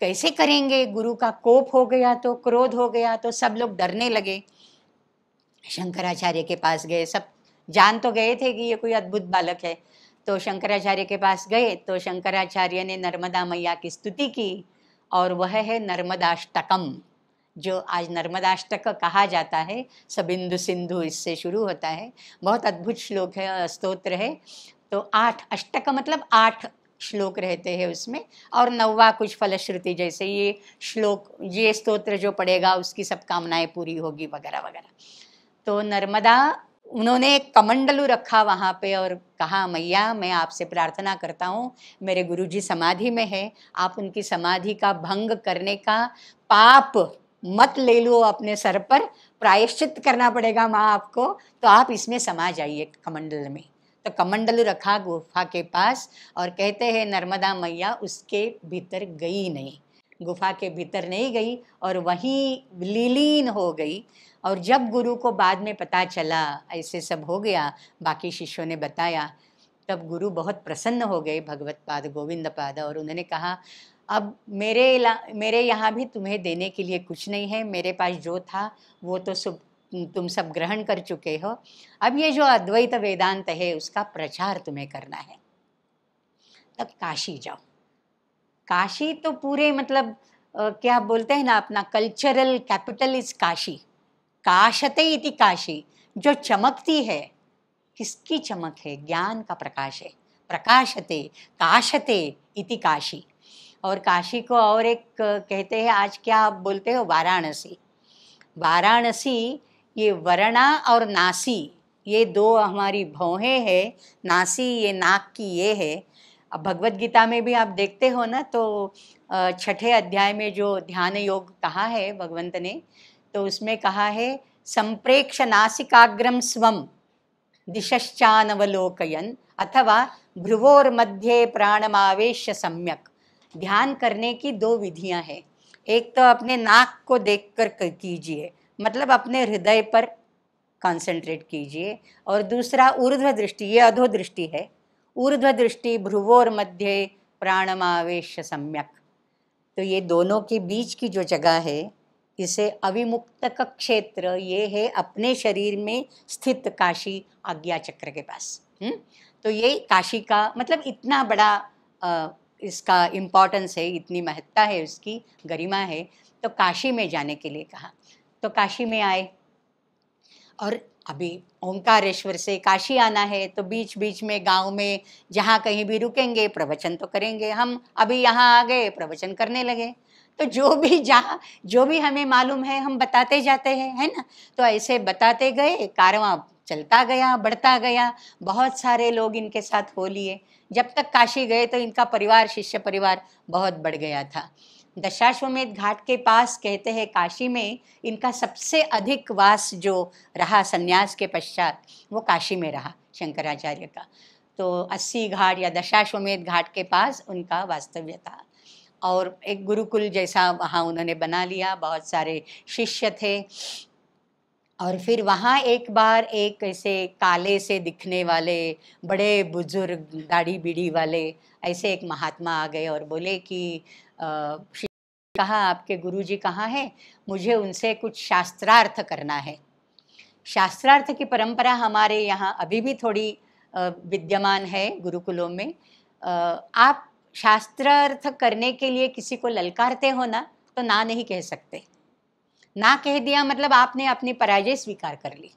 कैसे करेंगे गुरु का कोप हो गया तो क्रोध हो गया तो सब लोग डरने लगे शंकराचार्य के पास गए सब जान तो गए थे कि ये कोई अद्भुत बालक है तो शंकराचार्य के पास गए तो शंकराचार्य ने नर्मदा मैया की स्तुति की और वह है नर्मदाष्टकम जो आज नर्मदाष्टक कहा जाता है सबिंदु सिंधु इससे शुरू होता है बहुत अद्भुत श्लोक है स्तोत्र है तो आठ अष्टक मतलब आठ श्लोक रहते हैं उसमें और नौवा कुछ फलश्रुति जैसे ये श्लोक ये स्तोत्र जो पड़ेगा उसकी सब कामनाएं पूरी होगी वगैरह वगैरह तो नर्मदा उन्होंने एक कमंडलू रखा वहाँ पे और कहा मैया मैं आपसे प्रार्थना करता हूँ मेरे गुरु जी समाधि में है आप उनकी समाधि का भंग करने का पाप मत ले लो अपने सर पर प्रायश्चित करना पड़ेगा माँ आपको तो आप इसमें समा जाइए कमंडल में तो कमंडल रखा गुफा के पास और कहते हैं नर्मदा मैया उसके भीतर गई नहीं गुफा के भीतर नहीं गई और वहीं लीलीन हो गई और जब गुरु को बाद में पता चला ऐसे सब हो गया बाकी शिष्यों ने बताया तब गुरु बहुत प्रसन्न हो गए भगवत पाद गोविंद पाद और उन्होंने कहा अब मेरे मेरे यहाँ भी तुम्हें देने के लिए कुछ नहीं है मेरे पास जो था वो तो सब तुम सब ग्रहण कर चुके हो अब ये जो अद्वैत वेदांत है उसका प्रचार तुम्हें करना है तब काशी जाओ काशी तो पूरे मतलब आ, क्या बोलते हैं ना अपना कल्चरल कैपिटल इज काशी काशते इति काशी जो चमकती है किसकी चमक है ज्ञान का प्रकाश है प्रकाशते काशते इति काशी और काशी को और एक कहते हैं आज क्या आप बोलते हो वाराणसी वाराणसी ये वरणा और नासी ये दो हमारी भौहें है नासी ये नाक की ये है अब भगवत गीता में भी आप देखते हो ना तो छठे अध्याय में जो ध्यान योग कहा है भगवंत ने तो उसमें कहा है संप्रेक्ष नासिकाग्रम स्वम दिशश्चानवलोकयन अथवा भ्रुवोर मध्य प्राणमावेश सम्यक ध्यान करने की दो विधियां हैं एक तो अपने नाक को देखकर कीजिए मतलब अपने हृदय पर कंसंट्रेट कीजिए और दूसरा ऊर्ध्व दृष्टि ये अधो दृष्टि है ऊर्ध्व दृष्टि भ्रुवोर मध्य प्राणमावेश सम्यक तो ये दोनों के बीच की जो जगह है इसे अविमुक्त का क्षेत्र ये है अपने शरीर में स्थित काशी आज्ञा चक्र के पास हुँ? हम्म? तो ये काशी का मतलब इतना बड़ा आ, इसका इम्पोर्टेंस है इतनी महत्ता है उसकी गरिमा है तो काशी में जाने के लिए कहा तो काशी में आए और अभी ओंकारेश्वर से काशी आना है तो बीच बीच में गांव में जहाँ कहीं भी रुकेंगे प्रवचन तो करेंगे हम अभी यहाँ आ गए प्रवचन करने लगे तो जो भी जहाँ जो भी हमें मालूम है हम बताते जाते हैं है ना तो ऐसे बताते गए कारवां चलता गया बढ़ता गया बहुत सारे लोग इनके साथ हो लिए जब तक काशी गए तो इनका परिवार शिष्य परिवार बहुत बढ़ गया था दशाश्वमेध घाट के पास कहते हैं काशी में इनका सबसे अधिक वास जो रहा संन्यास के पश्चात वो काशी में रहा शंकराचार्य का तो अस्सी घाट या दशाश्वमेध घाट के पास उनका वास्तव्य था और एक गुरुकुल जैसा वहाँ उन्होंने बना लिया बहुत सारे शिष्य थे और फिर वहाँ एक बार एक ऐसे काले से दिखने वाले बड़े बुजुर्ग दाढ़ी बीड़ी वाले ऐसे एक महात्मा आ गए और बोले कि कहा आपके गुरु जी कहाँ हैं मुझे उनसे कुछ शास्त्रार्थ करना है शास्त्रार्थ की परंपरा हमारे यहाँ अभी भी थोड़ी विद्यमान है गुरुकुलों में आप शास्त्रार्थ करने के लिए किसी को ललकारते हो ना तो ना नहीं कह सकते ना कह दिया मतलब आपने अपनी पराजय स्वीकार कर ली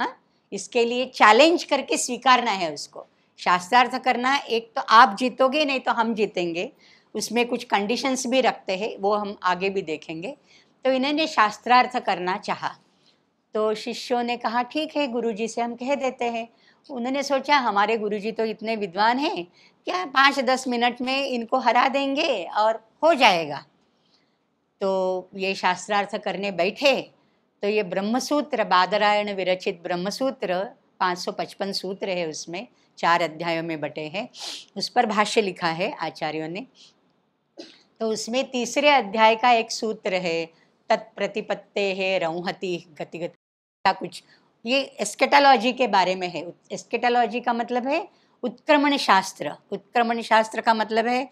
हाँ इसके लिए चैलेंज करके स्वीकारना है उसको शास्त्रार्थ करना एक तो आप जीतोगे नहीं तो हम जीतेंगे उसमें कुछ कंडीशंस भी रखते हैं वो हम आगे भी देखेंगे तो इन्होंने शास्त्रार्थ करना चाहा तो शिष्यों ने कहा ठीक है गुरुजी से हम कह देते हैं उन्होंने सोचा हमारे गुरुजी तो इतने विद्वान हैं क्या पाँच दस मिनट में इनको हरा देंगे और हो जाएगा तो ये शास्त्रार्थ करने बैठे तो ये ब्रह्मसूत्र बादरायण विरचित ब्रह्मसूत्र 555 सूत्र है उसमें चार अध्यायों में बटे हैं उस पर भाष्य लिखा है आचार्यों ने तो उसमें तीसरे अध्याय का एक सूत्र है तत्प्रतिपत्ते है रौहति गतिगत का कुछ ये एस्केटालॉजी के बारे में है एस्केटालॉजी का मतलब है उत्क्रमण शास्त्र उत्क्रमण शास्त्र का मतलब है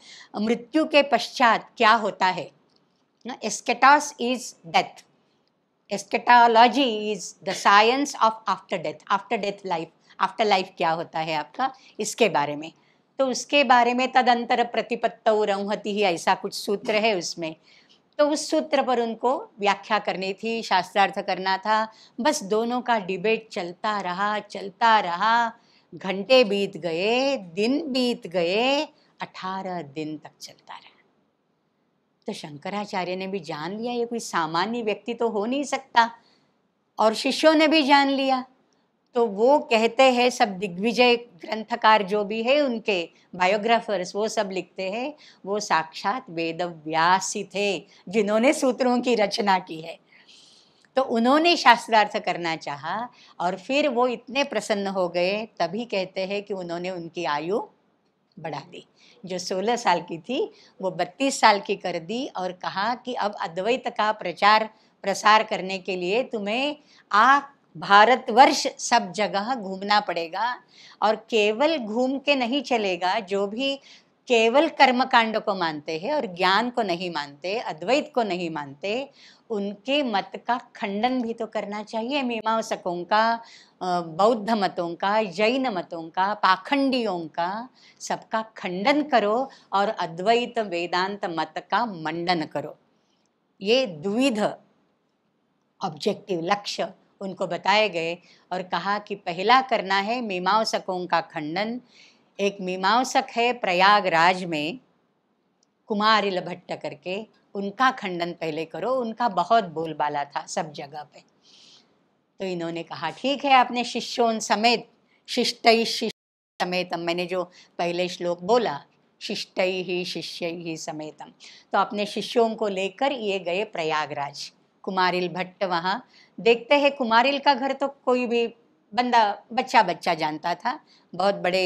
मृत्यु के पश्चात क्या होता है no eschatos is death. Eschatology is the science of after death, after death life. After life क्या होता है आपका इसके बारे में तो उसके बारे में तदंतर प्रतिपत्त रंहती ही ऐसा कुछ सूत्र है उसमें तो उस सूत्र पर उनको व्याख्या करनी थी शास्त्रार्थ करना था बस दोनों का डिबेट चलता रहा चलता रहा घंटे बीत गए दिन बीत गए अठारह दिन तक चलता रहा तो शंकराचार्य ने भी जान लिया ये कोई सामान्य व्यक्ति तो हो नहीं सकता और शिष्यों ने भी जान लिया तो वो कहते हैं सब दिग्विजय ग्रंथकार जो भी है उनके बायोग्राफर्स वो सब लिखते हैं वो साक्षात वेद व्यास ही थे जिन्होंने सूत्रों की रचना की है तो उन्होंने शास्त्रार्थ करना चाहा और फिर वो इतने प्रसन्न हो गए तभी कहते हैं कि उन्होंने उनकी आयु बढ़ा दी जो 16 साल की थी वो 32 साल की कर दी और कहा कि अब अद्वैत का प्रचार प्रसार करने के लिए तुम्हें आ भारतवर्ष सब जगह घूमना पड़ेगा और केवल घूम के नहीं चलेगा जो भी केवल कर्मकांड को मानते हैं और ज्ञान को नहीं मानते अद्वैत को नहीं मानते उनके मत का खंडन भी तो करना चाहिए मीमांसकों का बौद्ध मतों का जैन मतों का पाखंडियों का सबका खंडन करो और अद्वैत वेदांत मत का मंडन करो ये द्विध ऑब्जेक्टिव लक्ष्य उनको बताए गए और कहा कि पहला करना है मीमांसकों का खंडन एक मीमांसक है प्रयागराज में कुमार भट्ट करके उनका खंडन पहले करो उनका बहुत बोलबाला था सब जगह पे तो इन्होंने कहा ठीक है आपने शिष्यों समेत शिष्ट समेतम मैंने जो पहले श्लोक बोला शिष्ट ही शिष्य ही समेतम तो अपने शिष्यों को लेकर ये गए प्रयागराज कुमारिल भट्ट वहाँ देखते हैं कुमारिल का घर तो कोई भी बंदा बच्चा बच्चा जानता था बहुत बड़े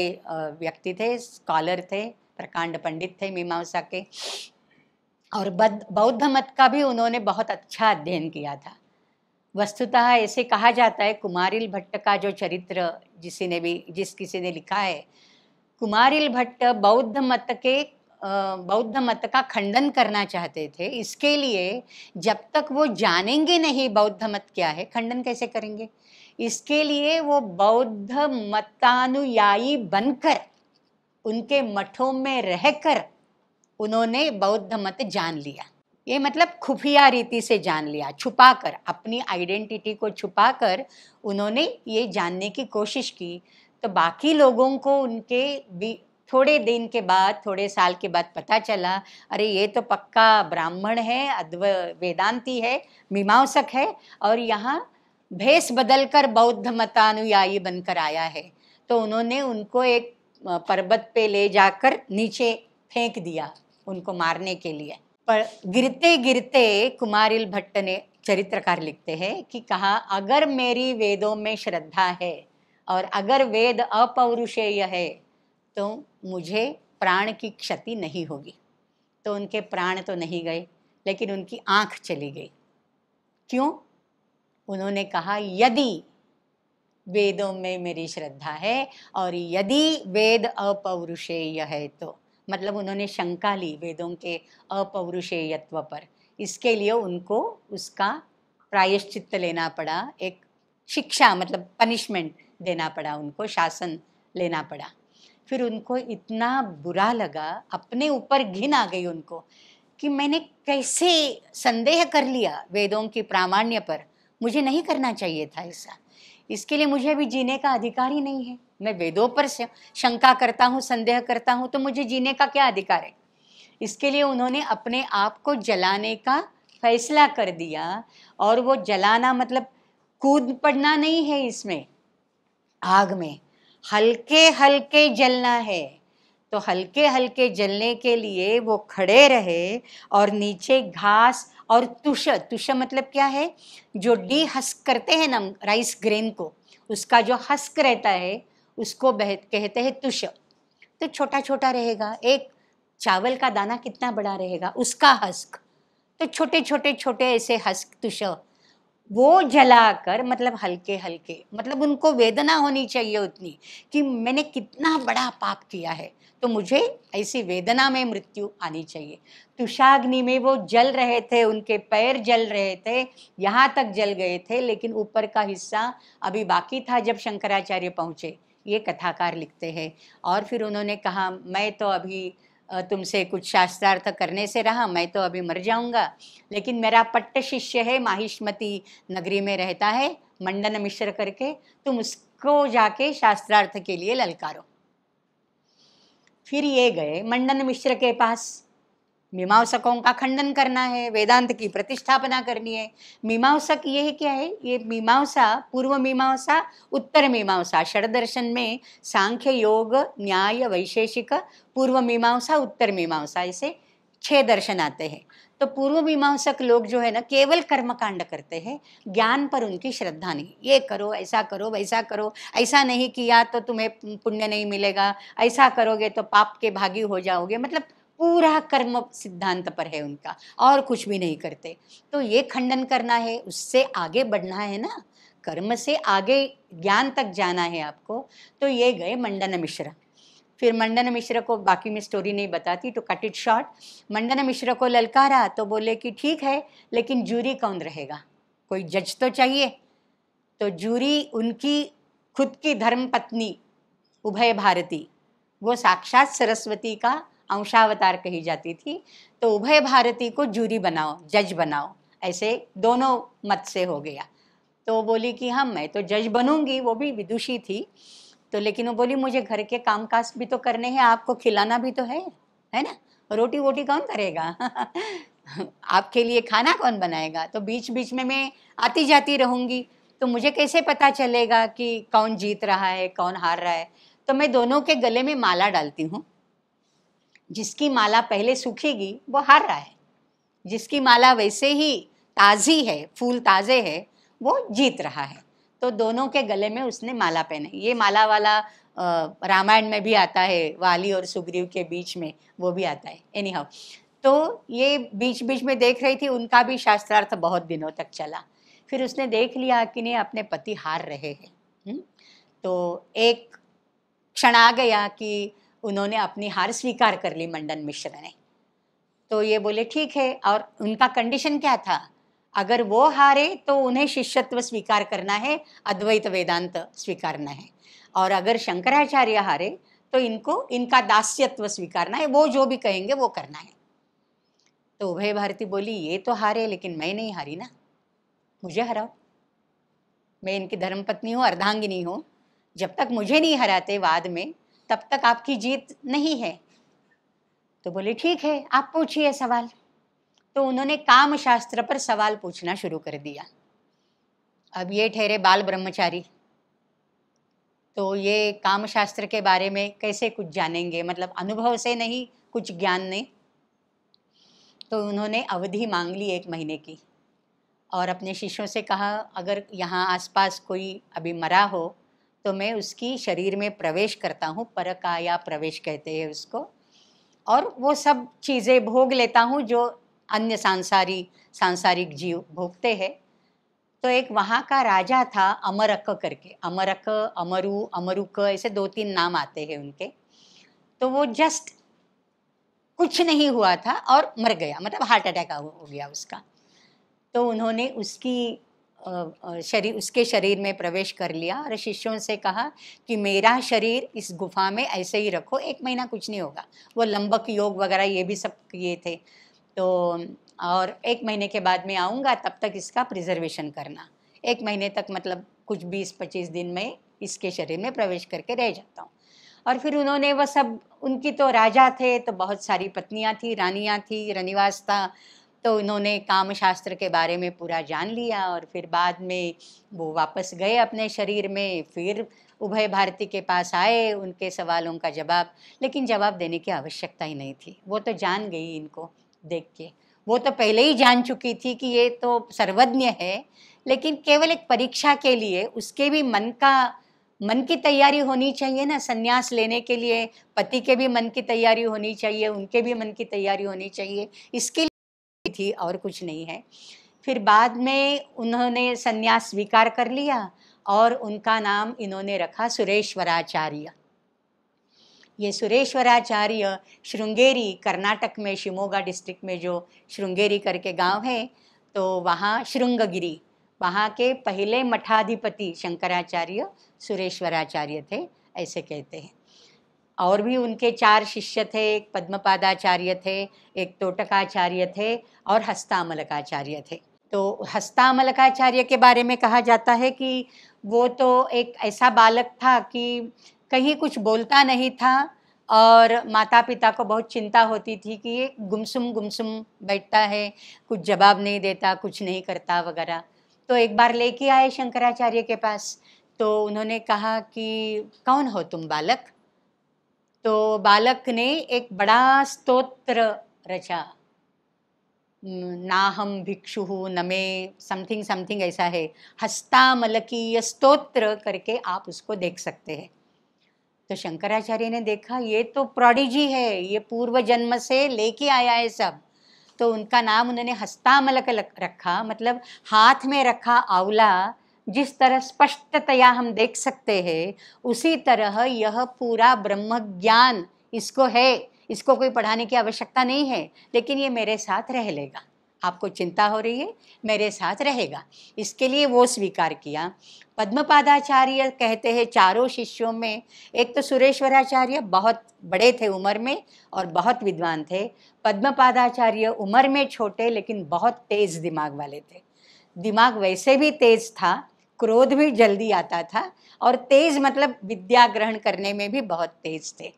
व्यक्ति थे स्कॉलर थे प्रकांड पंडित थे मीमांसा के और बौद्ध मत का भी उन्होंने बहुत अच्छा अध्ययन किया था वस्तुतः ऐसे कहा जाता है कुमारिल भट्ट का जो चरित्र जिसी ने भी जिस किसी ने लिखा है कुमारिल भट्ट बौद्ध मत के बौद्ध मत का खंडन करना चाहते थे इसके लिए जब तक वो जानेंगे नहीं बौद्ध मत क्या है खंडन कैसे करेंगे इसके लिए वो बौद्ध मतानुयायी बनकर उनके मठों में रहकर उन्होंने बौद्ध मत जान लिया ये मतलब खुफिया रीति से जान लिया छुपाकर अपनी आइडेंटिटी को छुपाकर उन्होंने ये जानने की कोशिश की तो बाकी लोगों को उनके भी थोड़े दिन के बाद थोड़े साल के बाद पता चला अरे ये तो पक्का ब्राह्मण है अद्व वेदांती है मीमांसक है और यहाँ भेष बदलकर बौद्ध मतानुयायी बनकर आया है तो उन्होंने उनको एक पर्वत पे ले जाकर नीचे फेंक दिया उनको मारने के लिए पर गिरते गिरते कुमारिल भट्ट ने चरित्रकार लिखते हैं कि कहा अगर मेरी वेदों में श्रद्धा है और अगर वेद अपौरुषेय है तो मुझे प्राण की क्षति नहीं होगी तो उनके प्राण तो नहीं गए लेकिन उनकी आँख चली गई क्यों उन्होंने कहा यदि वेदों में मेरी श्रद्धा है और यदि वेद अपौरुषेय है तो मतलब उन्होंने शंका ली वेदों के अपौरुषेयत्व पर इसके लिए उनको उसका प्रायश्चित लेना पड़ा एक शिक्षा मतलब पनिशमेंट देना पड़ा उनको शासन लेना पड़ा फिर उनको इतना बुरा लगा अपने ऊपर घिन आ गई उनको कि मैंने कैसे संदेह कर लिया वेदों की प्रामाण्य पर मुझे नहीं करना चाहिए था ऐसा इसके लिए मुझे अभी जीने का अधिकार ही नहीं है मैं वेदों पर शंका करता हूँ संदेह करता हूँ तो मुझे जीने का क्या अधिकार है इसके लिए उन्होंने अपने आप को जलाने का फैसला कर दिया और वो जलाना मतलब कूद पड़ना नहीं है इसमें आग में हल्के हल्के जलना है तो हल्के हल्के जलने के लिए वो खड़े रहे और नीचे घास और तुष तुष मतलब क्या है जो डी हस्क करते हैं ना राइस ग्रेन को उसका जो हस्क रहता है उसको बह कहते हैं तुष तो छोटा छोटा रहेगा एक चावल का दाना कितना बड़ा रहेगा उसका हस्क तो छोटे छोटे छोटे ऐसे हस्क तुष वो जलाकर मतलब हल्के हल्के मतलब उनको वेदना होनी चाहिए उतनी कि मैंने कितना बड़ा पाप किया है तो मुझे ऐसी वेदना में मृत्यु आनी चाहिए तुषाग्नि में वो जल रहे थे उनके पैर जल रहे थे यहाँ तक जल गए थे लेकिन ऊपर का हिस्सा अभी बाकी था जब शंकराचार्य पहुँचे ये कथाकार लिखते हैं और फिर उन्होंने कहा मैं तो अभी तुमसे कुछ शास्त्रार्थ करने से रहा मैं तो अभी मर जाऊंगा लेकिन मेरा पट्ट शिष्य है माहिष्मती नगरी में रहता है मंडन मिश्र करके तुम उसको जाके शास्त्रार्थ के लिए ललकारो फिर ये गए मंडन मिश्र के पास मीमांसकों का खंडन करना है वेदांत की प्रतिष्ठापना करनी है मीमांसक ये क्या है ये मीमांसा पूर्व मीमांसा उत्तर मीमांसा षड दर्शन में सांख्य योग न्याय वैशेषिक पूर्व मीमांसा उत्तर मीमांसा ऐसे छह दर्शन आते हैं तो पूर्व मीमांसक लोग जो है ना केवल कर्मकांड करते हैं ज्ञान पर उनकी श्रद्धा नहीं ये करो ऐसा करो वैसा करो ऐसा नहीं किया तो तुम्हें पुण्य नहीं मिलेगा ऐसा करोगे तो पाप के भागी हो जाओगे मतलब पूरा कर्म सिद्धांत पर है उनका और कुछ भी नहीं करते तो ये खंडन करना है उससे आगे बढ़ना है ना कर्म से आगे ज्ञान तक जाना है आपको तो ये गए मंडन मिश्रा फिर मंडन मिश्र को बाकी में स्टोरी नहीं बताती to cut it short Mandan Mishra को ललकारा तो बोले कि ठीक है लेकिन जूरी कौन रहेगा कोई जज तो चाहिए तो जूरी उनकी खुद की धर्म पत्नी उभय भारती वो साक्षात सरस्वती का अंशावतार कही जाती थी तो उभय भारती को जूरी बनाओ जज बनाओ ऐसे दोनों मत से हो गया तो बोली कि हाँ मैं तो जज बनूंगी वो भी विदुषी थी तो लेकिन वो बोली मुझे घर के काम काज भी तो करने हैं आपको खिलाना भी तो है है ना रोटी वोटी कौन करेगा आपके लिए खाना कौन बनाएगा तो बीच बीच में मैं आती जाती रहूँगी तो मुझे कैसे पता चलेगा कि कौन जीत रहा है कौन हार रहा है तो मैं दोनों के गले में माला डालती हूँ जिसकी माला पहले सूखेगी वो हार रहा है जिसकी माला वैसे ही ताज़ी है फूल ताज़े है वो जीत रहा है तो दोनों के गले में उसने माला पहने ये माला वाला रामायण में भी आता है वाली और सुग्रीव के बीच में वो भी आता है एनी हाउ तो ये बीच बीच में देख रही थी उनका भी शास्त्रार्थ बहुत दिनों तक चला फिर उसने देख लिया कि नहीं अपने पति हार रहे हैं हम्म, तो एक क्षण आ गया कि उन्होंने अपनी हार स्वीकार कर ली मंडन मिश्र ने तो ये बोले ठीक है और उनका कंडीशन क्या था अगर वो हारे तो उन्हें शिष्यत्व स्वीकार करना है अद्वैत वेदांत स्वीकारना है और अगर शंकराचार्य हारे तो इनको इनका दास्यत्व स्वीकारना है वो जो भी कहेंगे वो करना है तो उभय भारती बोली ये तो हारे लेकिन मैं नहीं हारी ना मुझे हराओ मैं इनकी धर्मपत्नी हूँ अर्धांगिनी हूँ जब तक मुझे नहीं हराते वाद में तब तक आपकी जीत नहीं है तो बोले ठीक है आप पूछिए सवाल तो उन्होंने काम शास्त्र पर सवाल पूछना शुरू कर दिया अब ये ठहरे बाल ब्रह्मचारी तो ये काम शास्त्र के बारे में कैसे कुछ जानेंगे मतलब अनुभव से नहीं कुछ ज्ञान नहीं तो उन्होंने अवधि मांग ली एक महीने की और अपने शिष्यों से कहा अगर यहाँ आसपास कोई अभी मरा हो तो मैं उसकी शरीर में प्रवेश करता हूँ पर का या प्रवेश कहते हैं उसको और वो सब चीज़ें भोग लेता हूँ जो अन्य सांसारी सांसारिक जीव भोगते हैं तो एक वहाँ का राजा था अमरक करके अमरक अमरु अमरुक ऐसे दो तीन नाम आते हैं उनके तो वो जस्ट कुछ नहीं हुआ था और मर गया मतलब हार्ट अटैक हो गया उसका तो उन्होंने उसकी शरीर उसके शरीर में प्रवेश कर लिया और शिष्यों से कहा कि मेरा शरीर इस गुफा में ऐसे ही रखो एक महीना कुछ नहीं होगा वो लंबक योग वगैरह ये भी सब किए थे तो और एक महीने के बाद में आऊँगा तब तक इसका प्रिजर्वेशन करना एक महीने तक मतलब कुछ बीस पच्चीस दिन में इसके शरीर में प्रवेश करके रह जाता हूँ और फिर उन्होंने वह सब उनकी तो राजा थे तो बहुत सारी पत्नियाँ थी रानियाँ थी रनिवास था तो उन्होंने काम शास्त्र के बारे में पूरा जान लिया और फिर बाद में वो वापस गए अपने शरीर में फिर उभय भारती के पास आए उनके सवालों का जवाब लेकिन जवाब देने की आवश्यकता ही नहीं थी वो तो जान गई इनको देख के वो तो पहले ही जान चुकी थी कि ये तो सर्वज्ञ है लेकिन केवल एक परीक्षा के लिए उसके भी मन का मन की तैयारी होनी चाहिए ना सन्यास लेने के लिए पति के भी मन की तैयारी होनी चाहिए उनके भी मन की तैयारी होनी चाहिए इसके लिए थी और कुछ नहीं है फिर बाद में उन्होंने सन्यास स्वीकार कर लिया और उनका नाम इन्होंने रखा सुरेश्वराचार्य ये सुरेश्वराचार्य श्रृंगेरी कर्नाटक में शिमोगा डिस्ट्रिक्ट में जो श्रृंगेरी करके गांव है तो वहाँ श्रृंगगिरी वहाँ के पहले मठाधिपति शंकराचार्य सुरेश्वराचार्य थे ऐसे कहते हैं और भी उनके चार शिष्य थे एक पद्मपादाचार्य थे एक तोटकाचार्य थे और हस्तामलकाचार्य थे तो हस्तामलकाचार्य के बारे में कहा जाता है कि वो तो एक ऐसा बालक था कि कहीं कुछ बोलता नहीं था और माता पिता को बहुत चिंता होती थी कि ये गुमसुम गुमसुम बैठता है कुछ जवाब नहीं देता कुछ नहीं करता वगैरह तो एक बार लेके आए शंकराचार्य के पास तो उन्होंने कहा कि कौन हो तुम बालक तो बालक ने एक बड़ा स्तोत्र रचा ना हम भिक्षु न मे समथिंग समथिंग ऐसा है हस्तामलकीय स्तोत्र करके आप उसको देख सकते हैं तो शंकराचार्य ने देखा ये तो प्रोडिजी है ये पूर्व जन्म से लेके आया है सब तो उनका नाम उन्होंने हस्तामलक रखा मतलब हाथ में रखा आंवला जिस तरह स्पष्टतया हम देख सकते हैं उसी तरह यह पूरा ब्रह्म ज्ञान इसको है इसको कोई पढ़ाने की आवश्यकता नहीं है लेकिन ये मेरे साथ रह लेगा आपको चिंता हो रही है मेरे साथ रहेगा इसके लिए वो स्वीकार किया पद्मपादाचार्य कहते हैं चारों शिष्यों में एक तो सुरेश्वराचार्य बहुत बड़े थे उम्र में और बहुत विद्वान थे पद्मपादाचार्य उम्र में छोटे लेकिन बहुत तेज़ दिमाग वाले थे दिमाग वैसे भी तेज़ था क्रोध भी जल्दी आता था और तेज़ मतलब विद्या ग्रहण करने में भी बहुत तेज़ थे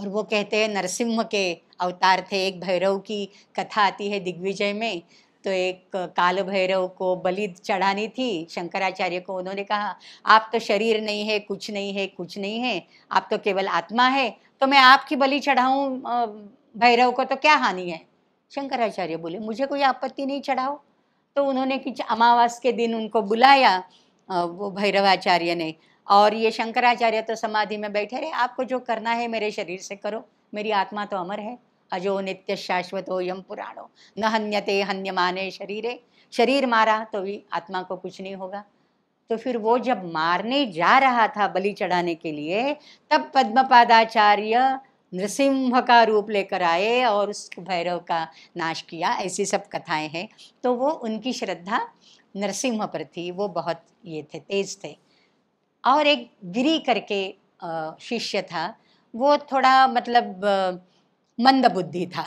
और वो कहते हैं नरसिम्ह के अवतार थे एक भैरव की कथा आती है दिग्विजय में तो एक काल भैरव को बलि चढ़ानी थी शंकराचार्य को उन्होंने कहा आप तो शरीर नहीं है कुछ नहीं है कुछ नहीं है आप तो केवल आत्मा है तो मैं आपकी बलि चढ़ाऊँ भैरव को तो क्या हानि है शंकराचार्य बोले मुझे कोई आपत्ति नहीं चढ़ाओ तो उन्होंने कि अमावास के दिन उनको बुलाया वो भैरवाचार्य ने और ये शंकराचार्य तो समाधि में बैठे रहे आपको जो करना है मेरे शरीर से करो मेरी आत्मा तो अमर है अजो नित्य शाश्वतो यम पुराणो न हन्यते हन्य शरीरे शरीर मारा तो भी आत्मा को कुछ नहीं होगा तो फिर वो जब मारने जा रहा था बलि चढ़ाने के लिए तब पद्मपादाचार्य नृसिंह का रूप लेकर आए और उस भैरव का नाश किया ऐसी सब कथाएं हैं तो वो उनकी श्रद्धा नरसिंह पर थी वो बहुत ये थे तेज थे और एक गिरी करके शिष्य था वो थोड़ा मतलब मंदबुद्धि था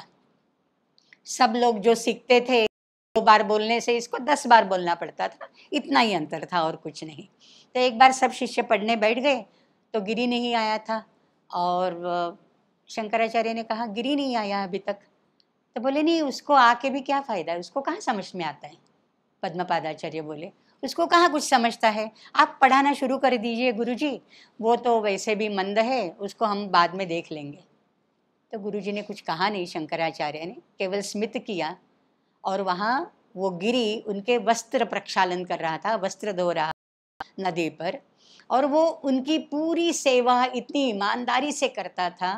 सब लोग जो सीखते थे दो बार बोलने से इसको दस बार बोलना पड़ता था इतना ही अंतर था और कुछ नहीं तो एक बार सब शिष्य पढ़ने बैठ गए तो गिरी नहीं आया था और शंकराचार्य ने कहा गिरी नहीं आया अभी तक तो बोले नहीं उसको आके भी क्या फ़ायदा है उसको कहाँ समझ में आता है पद्मपादाचार्य बोले उसको कहाँ कुछ समझता है आप पढ़ाना शुरू कर दीजिए गुरु जी वो तो वैसे भी मंद है उसको हम बाद में देख लेंगे तो गुरु जी ने कुछ कहा नहीं शंकराचार्य ने केवल स्मित किया और वहाँ वो गिरी उनके वस्त्र प्रक्षालन कर रहा था वस्त्र धो रहा नदी पर और वो उनकी पूरी सेवा इतनी ईमानदारी से करता था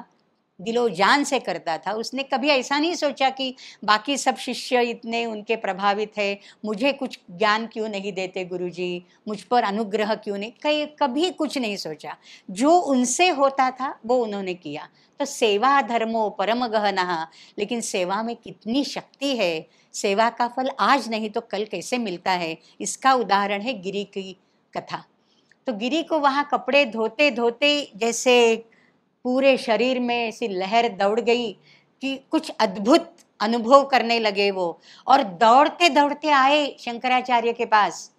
दिलो जान से करता था उसने कभी ऐसा नहीं सोचा कि बाकी सब शिष्य इतने उनके प्रभावित है मुझे कुछ ज्ञान क्यों नहीं देते गुरुजी मुझ पर अनुग्रह क्यों नहीं कहीं कभी कुछ नहीं सोचा जो उनसे होता था वो उन्होंने किया तो सेवा धर्मो परम गहना लेकिन सेवा में कितनी शक्ति है सेवा का फल आज नहीं तो कल कैसे मिलता है इसका उदाहरण है गिरी की कथा तो गिरी को वहाँ कपड़े धोते धोते जैसे पूरे शरीर में ऐसी लहर दौड़ गई कि कुछ अद्भुत अनुभव करने लगे वो और दौड़ते दौड़ते आए शंकराचार्य के पास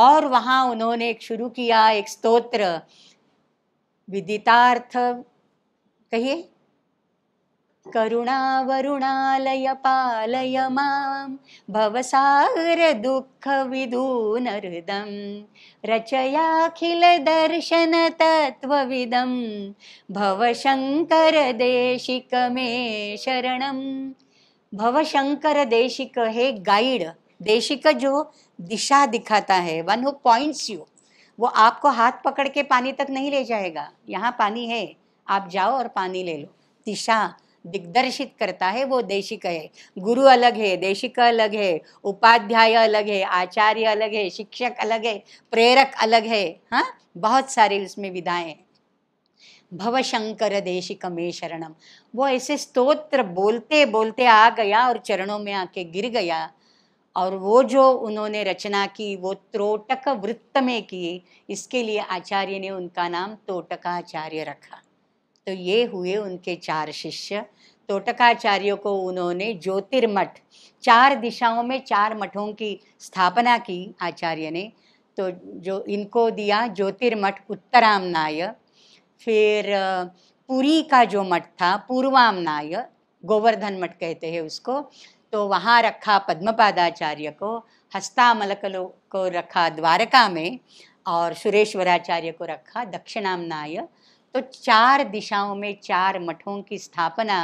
और वहां उन्होंने एक शुरू किया एक स्तोत्र विदितार्थ कहिए करुणा वरुणालय पालय माम दुख दर्शन मां भवसागरदुःखविदूनहृदं रचयाखिलदर्शनतत्त्वविदं देशिक मे शरणं भवशंकर देशिक हे गाइड देशिक जो दिशा दिखाता है वन हु पॉइंट्स यू वो आपको हाथ पकड़ के पानी तक नहीं ले जाएगा यहाँ पानी है आप जाओ और पानी ले लो दिशा दिग्दर्शित करता है वो देशिक है गुरु अलग है देशिक अलग है उपाध्याय अलग है आचार्य अलग है शिक्षक अलग है प्रेरक अलग है हाँ बहुत सारे उसमें विधाएं हैं भव शंकर देशिक में शरणम वो ऐसे स्तोत्र बोलते बोलते आ गया और चरणों में आके गिर गया और वो जो उन्होंने रचना की वो त्रोटक वृत्त में की इसके लिए आचार्य ने उनका नाम तोटकाचार्य रखा तो ये हुए उनके चार शिष्य तोटकाचार्यों को उन्होंने ज्योतिर्मठ चार दिशाओं में चार मठों की स्थापना की आचार्य ने तो जो इनको दिया ज्योतिर्मठ उत्तरामनाय फिर पुरी का जो मठ था पूर्वामनाय गोवर्धन मठ कहते हैं उसको तो वहाँ रखा पद्मपादाचार्य को हस्तामलक को रखा द्वारका में और सुरेश्वराचार्य को रखा दक्षिणामनाय तो चार दिशाओं में चार मठों की स्थापना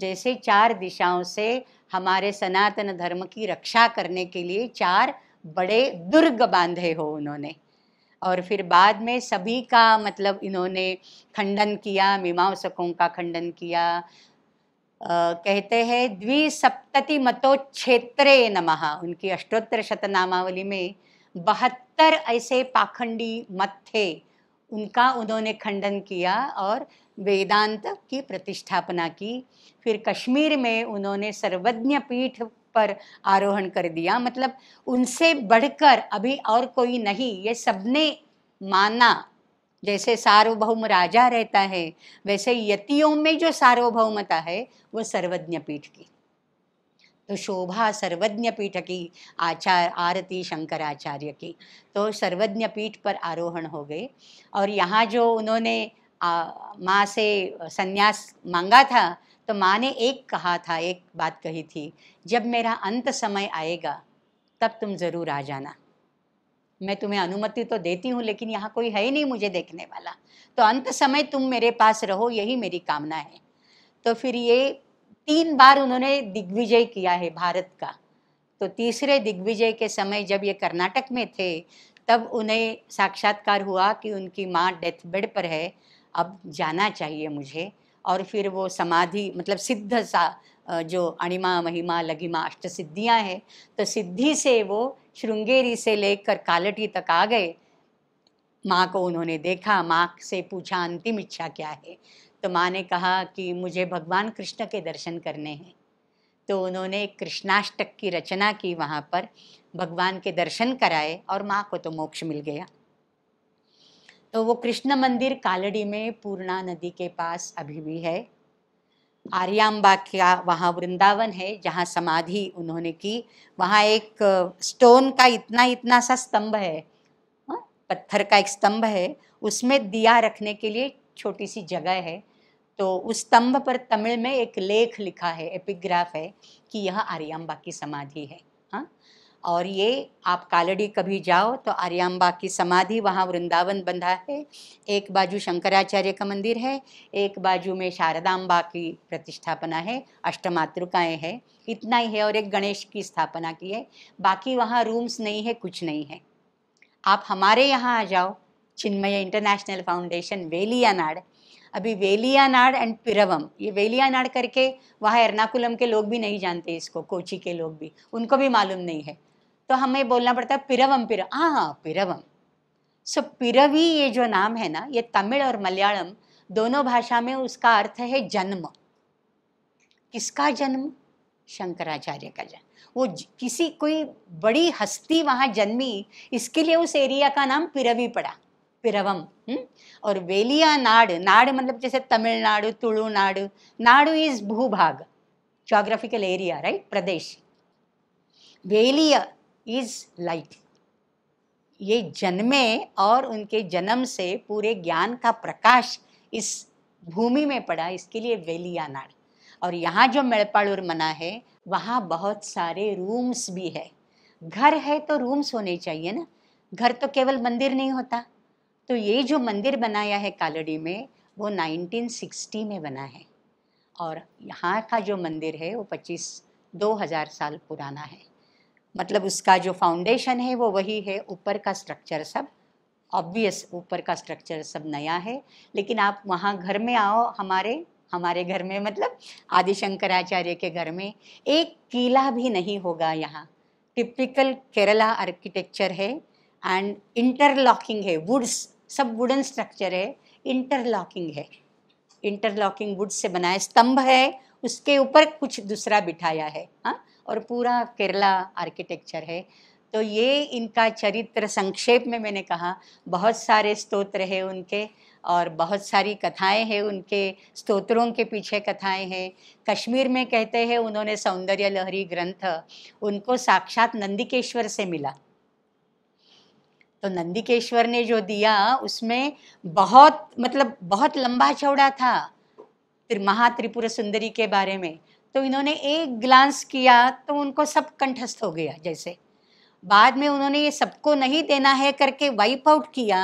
जैसे चार दिशाओं से हमारे सनातन धर्म की रक्षा करने के लिए चार बड़े दुर्ग बांधे हो उन्होंने और फिर बाद में सभी का मतलब इन्होंने खंडन किया मीमांसकों का खंडन किया आ, कहते हैं द्विसप्तति मतो क्षेत्रे नमः उनकी अष्टोत्तर शतनामावली में बहत्तर ऐसे पाखंडी मत थे उनका उन्होंने खंडन किया और वेदांत की प्रतिष्ठापना की फिर कश्मीर में उन्होंने सर्वज्ञ पीठ पर आरोहण कर दिया मतलब उनसे बढ़कर अभी और कोई नहीं ये सबने माना जैसे सार्वभौम राजा रहता है वैसे यतियों में जो सार्वभौमता है वो सर्वज्ञ पीठ की तो शोभा सर्वज्ञ पीठ की आचार्य आरती शंकराचार्य की तो सर्वज्ञ पीठ पर आरोहण हो गए और यहाँ जो उन्होंने माँ से संन्यास मांगा था तो माँ ने एक कहा था एक बात कही थी जब मेरा अंत समय आएगा तब तुम ज़रूर आ जाना मैं तुम्हें अनुमति तो देती हूँ लेकिन यहाँ कोई है ही नहीं मुझे देखने वाला तो अंत समय तुम मेरे पास रहो यही मेरी कामना है तो फिर ये तीन बार उन्होंने दिग्विजय किया है भारत का तो तीसरे दिग्विजय के समय जब ये कर्नाटक में थे तब उन्हें साक्षात्कार हुआ कि उनकी माँ डेथ बेड पर है अब जाना चाहिए मुझे और फिर वो समाधि मतलब सिद्ध सा जो अणिमा महिमा लघिमा अष्ट सिद्धियाँ हैं तो सिद्धि से वो श्रृंगेरी से लेकर कालटी तक आ गए माँ को उन्होंने देखा माँ से पूछा अंतिम इच्छा क्या है तो माँ ने कहा कि मुझे भगवान कृष्ण के दर्शन करने हैं तो उन्होंने कृष्णाष्टक की रचना की वहाँ पर भगवान के दर्शन कराए और माँ को तो मोक्ष मिल गया तो वो कृष्ण मंदिर कालड़ी में पूर्णा नदी के पास अभी भी है आर्याम्बा का वहाँ वृंदावन है जहाँ समाधि उन्होंने की वहाँ एक स्टोन का इतना इतना सा स्तंभ है हाँ, पत्थर का एक स्तंभ है उसमें दिया रखने के लिए छोटी सी जगह है तो उस स्तंभ पर तमिल में एक लेख लिखा है एपिग्राफ है कि यह आर्याम्बा की समाधि है हाँ और ये आप कालड़ी कभी जाओ तो आर्याम्बा की समाधि वहाँ वृंदावन बंधा है एक बाजू शंकराचार्य का मंदिर है एक बाजू में शारदाम्बा की प्रतिष्ठापना है अष्टमातृकाएँ हैं इतना ही है और एक गणेश की स्थापना की है बाकी वहाँ रूम्स नहीं है कुछ नहीं है आप हमारे यहाँ आ जाओ चिन्मय इंटरनेशनल फाउंडेशन वेलियानाड अभी वेलियानाड़ एंड पिरवम ये वेलियानाड़ करके वहाँ एर्नाकुलम के लोग भी नहीं जानते इसको कोची के लोग भी उनको भी मालूम नहीं है तो हमें बोलना पड़ता है पिरवम पिर हाँ हाँ पिरवम सो पिरवी ये जो नाम है ना ये तमिल और मलयालम दोनों भाषा में उसका अर्थ है जन्म किसका जन्म शंकराचार्य का जन्म वो किसी कोई बड़ी हस्ती वहाँ जन्मी इसके लिए उस एरिया का नाम पिरवी पड़ा पिरवम हम्म? और वेलिया नाड नाड मतलब जैसे तमिलनाडु तुलुनाडु नाडु इज भूभाग जोग्राफिकल एरिया राइट प्रदेश वेलिया इज लाइट ये जन्मे और उनके जन्म से पूरे ज्ञान का प्रकाश इस भूमि में पड़ा इसके लिए वेलिया नाड़ और यहाँ जो मेड़पाड़ूर मना है वहाँ बहुत सारे रूम्स भी है घर है तो रूम्स होने चाहिए ना घर तो केवल मंदिर नहीं होता तो ये जो मंदिर बनाया है कालड़ी में वो 1960 में बना है और यहाँ का जो मंदिर है वो 25 2000 साल पुराना है मतलब उसका जो फाउंडेशन है वो वही है ऊपर का स्ट्रक्चर सब ऑब्वियस ऊपर का स्ट्रक्चर सब नया है लेकिन आप वहाँ घर में आओ हमारे हमारे घर में मतलब आदि शंकराचार्य के घर में एक किला भी नहीं होगा यहाँ टिपिकल केरला आर्किटेक्चर है एंड इंटरलॉकिंग है वुड्स सब वुडन स्ट्रक्चर है इंटरलॉकिंग है इंटरलॉकिंग वुड से बनाया स्तंभ है उसके ऊपर कुछ दूसरा बिठाया है हाँ और पूरा केरला आर्किटेक्चर है तो ये इनका चरित्र संक्षेप में मैंने कहा बहुत सारे स्तोत्र है उनके और बहुत सारी कथाएं हैं उनके स्तोत्रों के पीछे कथाएं हैं कश्मीर में कहते हैं उन्होंने सौंदर्य लहरी ग्रंथ उनको साक्षात नंदिकेश्वर से मिला तो नंदीकेश्वर ने जो दिया उसमें बहुत मतलब बहुत लंबा चौड़ा था फिर महात्रिपुर सुंदरी के बारे में तो इन्होंने एक ग्लांस किया तो उनको सब कंठस्थ हो गया जैसे बाद में उन्होंने ये सबको नहीं देना है करके वाइप आउट किया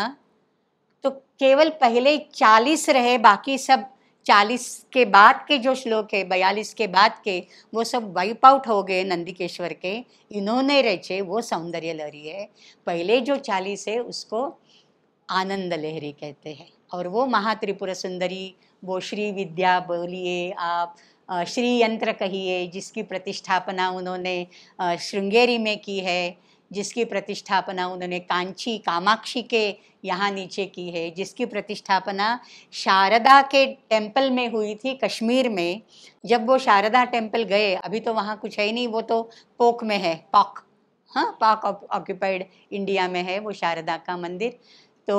तो केवल पहले चालीस रहे बाकी सब चालीस के बाद के जो श्लोक है बयालीस के बाद के वो सब वाइप आउट हो गए नंदिकेश्वर के इन्होंने रचे वो सौंदर्य लहरी है पहले जो चालीस है उसको आनंद लहरी कहते हैं और वो महात्रिपुर सुंदरी वो श्री विद्या बोलिए आप श्री यंत्र कहिए जिसकी प्रतिष्ठापना उन्होंने श्रृंगेरी में की है जिसकी प्रतिष्ठापना उन्होंने कांची कामाक्षी के यहाँ नीचे की है जिसकी प्रतिष्ठापना शारदा के टेम्पल में हुई थी कश्मीर में जब वो शारदा टेम्पल गए अभी तो वहाँ कुछ है ही नहीं वो तो पोक में है पॉक हाँ पाक ऑक्यूपाइड इंडिया में है वो शारदा का मंदिर तो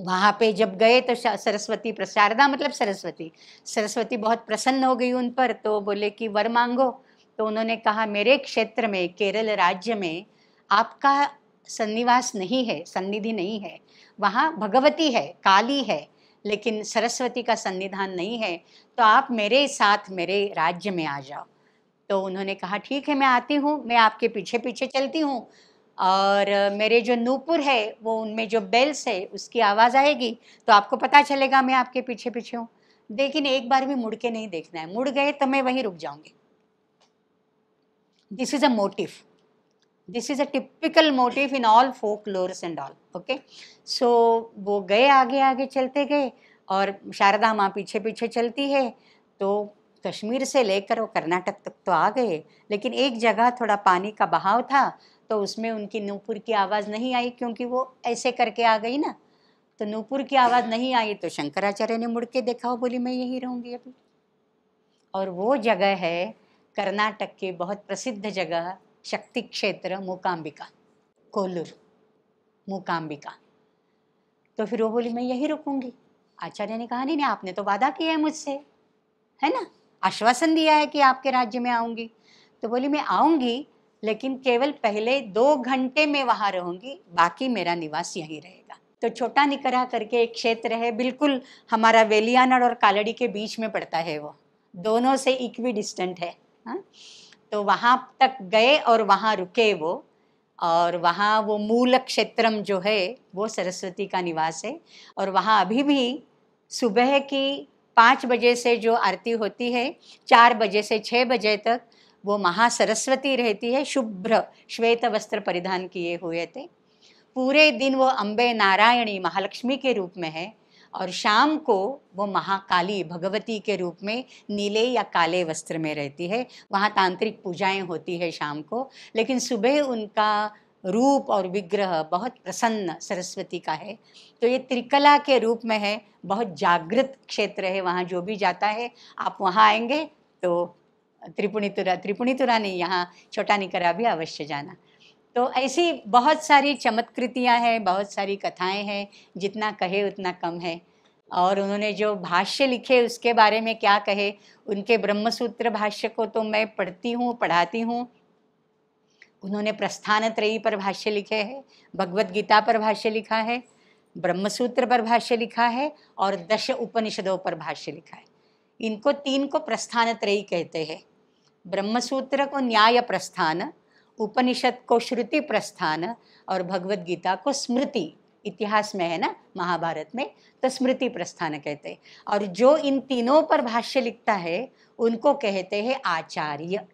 वहाँ पे जब गए तो सरस्वती शारदा मतलब सरस्वती सरस्वती बहुत प्रसन्न हो गई उन पर तो बोले कि वर मांगो तो उन्होंने कहा मेरे क्षेत्र में केरल राज्य में आपका सन्निवास नहीं है सन्निधि नहीं है वहाँ भगवती है काली है लेकिन सरस्वती का सन्निधान नहीं है तो आप मेरे साथ मेरे राज्य में आ जाओ तो उन्होंने कहा ठीक है मैं आती हूँ मैं आपके पीछे पीछे चलती हूँ और मेरे जो नूपुर है वो उनमें जो बेल्स है उसकी आवाज़ आएगी तो आपको पता चलेगा मैं आपके पीछे पीछे हूँ लेकिन एक बार भी मुड़ के नहीं देखना है मुड़ गए तो मैं वहीं रुक जाऊँगी this is a motif this is a typical motif in all folk lores and all okay so वो गए आगे आगे चलते गए और शारदा माँ पीछे पीछे चलती है तो कश्मीर से लेकर वो कर्नाटक तक तो आ गए लेकिन एक जगह थोड़ा पानी का बहाव था तो उसमें उनकी नूपुर की आवाज़ नहीं आई क्योंकि वो ऐसे करके आ गई ना तो नूपुर की आवाज़ नहीं आई तो शंकराचार्य ने मुड़ के देखा वो बोली मैं यहीं रहूँगी अभी और वो जगह है कर्नाटक के बहुत प्रसिद्ध जगह शक्ति क्षेत्र मूकाम्बिका कोलूर मूकाम्बिका तो फिर वो बोली मैं यही रुकूंगी आचार्य ने कहा नहीं नहीं आपने तो वादा किया है मुझसे है ना आश्वासन दिया है कि आपके राज्य में आऊंगी तो बोली मैं आऊंगी लेकिन केवल पहले दो घंटे में वहां रहूंगी बाकी मेरा निवास यही रहेगा तो छोटा निकरा करके एक क्षेत्र है बिल्कुल हमारा वेलियानड़ और कालड़ी के बीच में पड़ता है वो दोनों से इक्वी डिस्टेंट है हाँ? तो वहाँ तक गए और वहाँ रुके वो और वहाँ वो मूल क्षेत्रम जो है वो सरस्वती का निवास है और वहाँ अभी भी सुबह की पाँच बजे से जो आरती होती है चार बजे से छः बजे तक वो महा सरस्वती रहती है शुभ्र श्वेत वस्त्र परिधान किए हुए थे पूरे दिन वो अम्बे नारायणी महालक्ष्मी के रूप में है और शाम को वो महाकाली भगवती के रूप में नीले या काले वस्त्र में रहती है वहाँ तांत्रिक पूजाएं होती है शाम को लेकिन सुबह उनका रूप और विग्रह बहुत प्रसन्न सरस्वती का है तो ये त्रिकला के रूप में है बहुत जागृत क्षेत्र है वहाँ जो भी जाता है आप वहाँ आएंगे तो त्रिपुणितुरा त्रिपुणितुरा नहीं यहाँ छोटा निकरा भी अवश्य जाना तो ऐसी बहुत सारी चमत्कृतियाँ हैं बहुत सारी कथाएं हैं जितना कहे उतना कम है और उन्होंने जो भाष्य लिखे उसके बारे में क्या कहे उनके ब्रह्मसूत्र भाष्य को तो मैं पढ़ती हूँ पढ़ाती हूँ उन्होंने प्रस्थान त्रयी पर भाष्य लिखे हैं भगवत गीता पर भाष्य लिखा है ब्रह्मसूत्र पर भाष्य लिखा है और दश उपनिषदों पर भाष्य लिखा है इनको तीन को प्रस्थान त्रयी कहते हैं ब्रह्मसूत्र को न्याय प्रस्थान उपनिषद को श्रुति प्रस्थान और भगवत गीता को स्मृति इतिहास में है ना महाभारत में तो स्मृति प्रस्थान कहते हैं और जो इन तीनों पर भाष्य लिखता है उनको कहते हैं आचार्य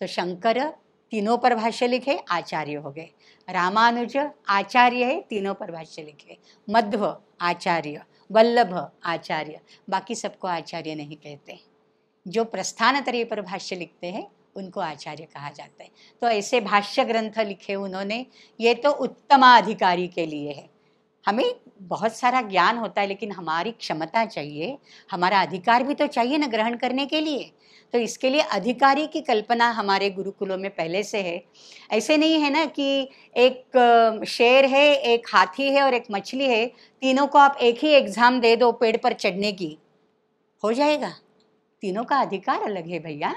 तो शंकर तीनों पर भाष्य लिखे आचार्य हो गए रामानुज आचार्य है तीनों पर भाष्य लिखे मध्व आचार्य वल्लभ आचार्य बाकी सबको आचार्य नहीं कहते जो प्रस्थान तरीय पर भाष्य लिखते हैं उनको आचार्य कहा जाता है तो ऐसे भाष्य ग्रंथ लिखे उन्होंने ये तो उत्तमाधिकारी के लिए है हमें बहुत सारा ज्ञान होता है लेकिन हमारी क्षमता चाहिए हमारा अधिकार भी तो चाहिए ना ग्रहण करने के लिए तो इसके लिए अधिकारी की कल्पना हमारे गुरुकुलों में पहले से है ऐसे नहीं है ना कि एक शेर है एक हाथी है और एक मछली है तीनों को आप एक ही एग्ज़ाम दे दो पेड़ पर चढ़ने की हो जाएगा तीनों का अधिकार अलग है भैया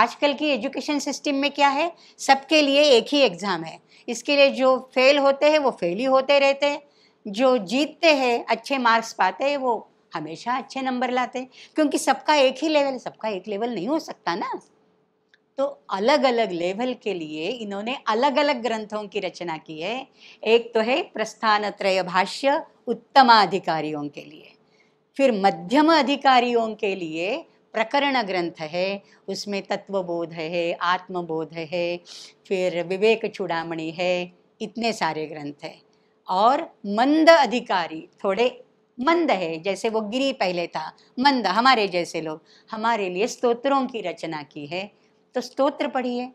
आजकल की एजुकेशन सिस्टम में क्या है सबके लिए एक ही एग्ज़ाम है इसके लिए जो फेल होते हैं वो फेल ही होते रहते हैं जो जीतते हैं अच्छे मार्क्स पाते हैं वो हमेशा अच्छे नंबर लाते हैं क्योंकि सबका एक ही लेवल सबका एक लेवल नहीं हो सकता ना तो अलग अलग लेवल के लिए इन्होंने अलग अलग ग्रंथों की रचना की है एक तो है प्रस्थान त्रय भाष्य उत्तमाधिकारियों के लिए फिर मध्यम अधिकारियों के लिए प्रकरण ग्रंथ है उसमें तत्वबोध है आत्मबोध है फिर विवेक चूड़ामणि है इतने सारे ग्रंथ है और मंद अधिकारी थोड़े मंद है जैसे वो गिरी पहले था मंद हमारे जैसे लोग हमारे लिए स्तोत्रों की रचना की है तो स्तोत्र पढ़िए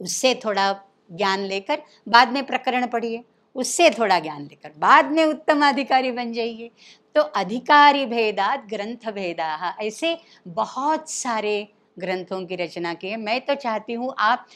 उससे थोड़ा ज्ञान लेकर बाद में प्रकरण पढ़िए उससे थोड़ा ज्ञान लेकर बाद में उत्तम अधिकारी बन जाइए तो अधिकारी भेदात ग्रंथ भेदा ऐसे बहुत सारे ग्रंथों की रचना की है मैं तो चाहती हूँ आप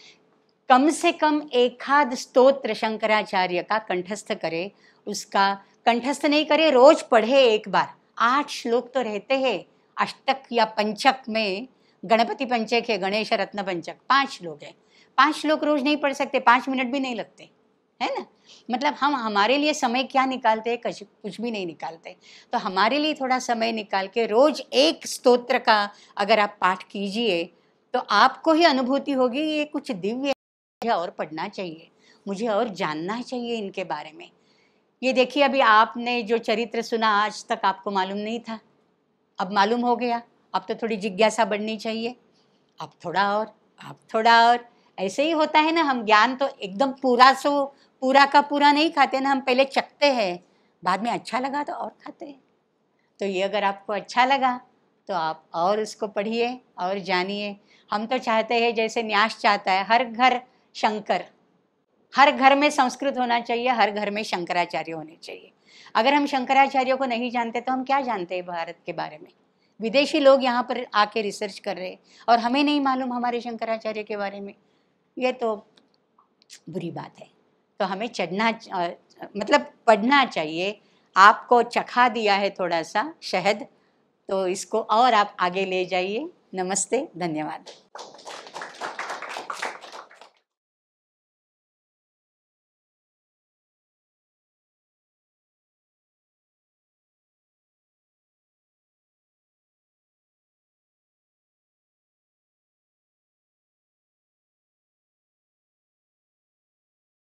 कम से कम एकाध स्तोत्र शंकराचार्य का कंठस्थ करे उसका कंठस्थ नहीं करे रोज पढ़े एक बार आठ श्लोक तो रहते हैं अष्टक या पंचक में गणपति पंचक है गणेश रत्न पंचक पांच श्लोक है पांच श्लोक रोज नहीं पढ़ सकते पांच मिनट भी नहीं लगते है ना मतलब हम हमारे लिए समय क्या निकालते हैं कुछ कुछ भी नहीं निकालते तो हमारे लिए थोड़ा समय निकाल के रोज एक स्तोत्र का अगर आप पाठ कीजिए तो आपको ही अनुभूति होगी ये कुछ दिव्य मुझे और पढ़ना चाहिए मुझे और जानना चाहिए इनके बारे में ये देखिए अभी आपने जो चरित्र सुना आज तक आपको मालूम नहीं था अब मालूम हो गया अब तो थोड़ी जिज्ञासा बढ़नी चाहिए अब थोड़ा और अब थोड़ा और ऐसे ही होता है ना हम ज्ञान तो एकदम पूरा सो पूरा का पूरा नहीं खाते ना हम पहले चखते हैं बाद में अच्छा लगा तो और खाते हैं तो ये अगर आपको अच्छा लगा तो आप और उसको पढ़िए और जानिए हम तो चाहते हैं जैसे न्यास चाहता है हर घर शंकर हर घर में संस्कृत होना चाहिए हर घर में शंकराचार्य होने चाहिए अगर हम शंकराचार्य को नहीं जानते तो हम क्या जानते हैं भारत के बारे में विदेशी लोग यहाँ पर आके रिसर्च कर रहे हैं और हमें नहीं मालूम हमारे शंकराचार्य के बारे में ये तो बुरी बात है तो हमें चढ़ना मतलब पढ़ना चाहिए आपको चखा दिया है थोड़ा सा शहद तो इसको और आप आगे ले जाइए नमस्ते धन्यवाद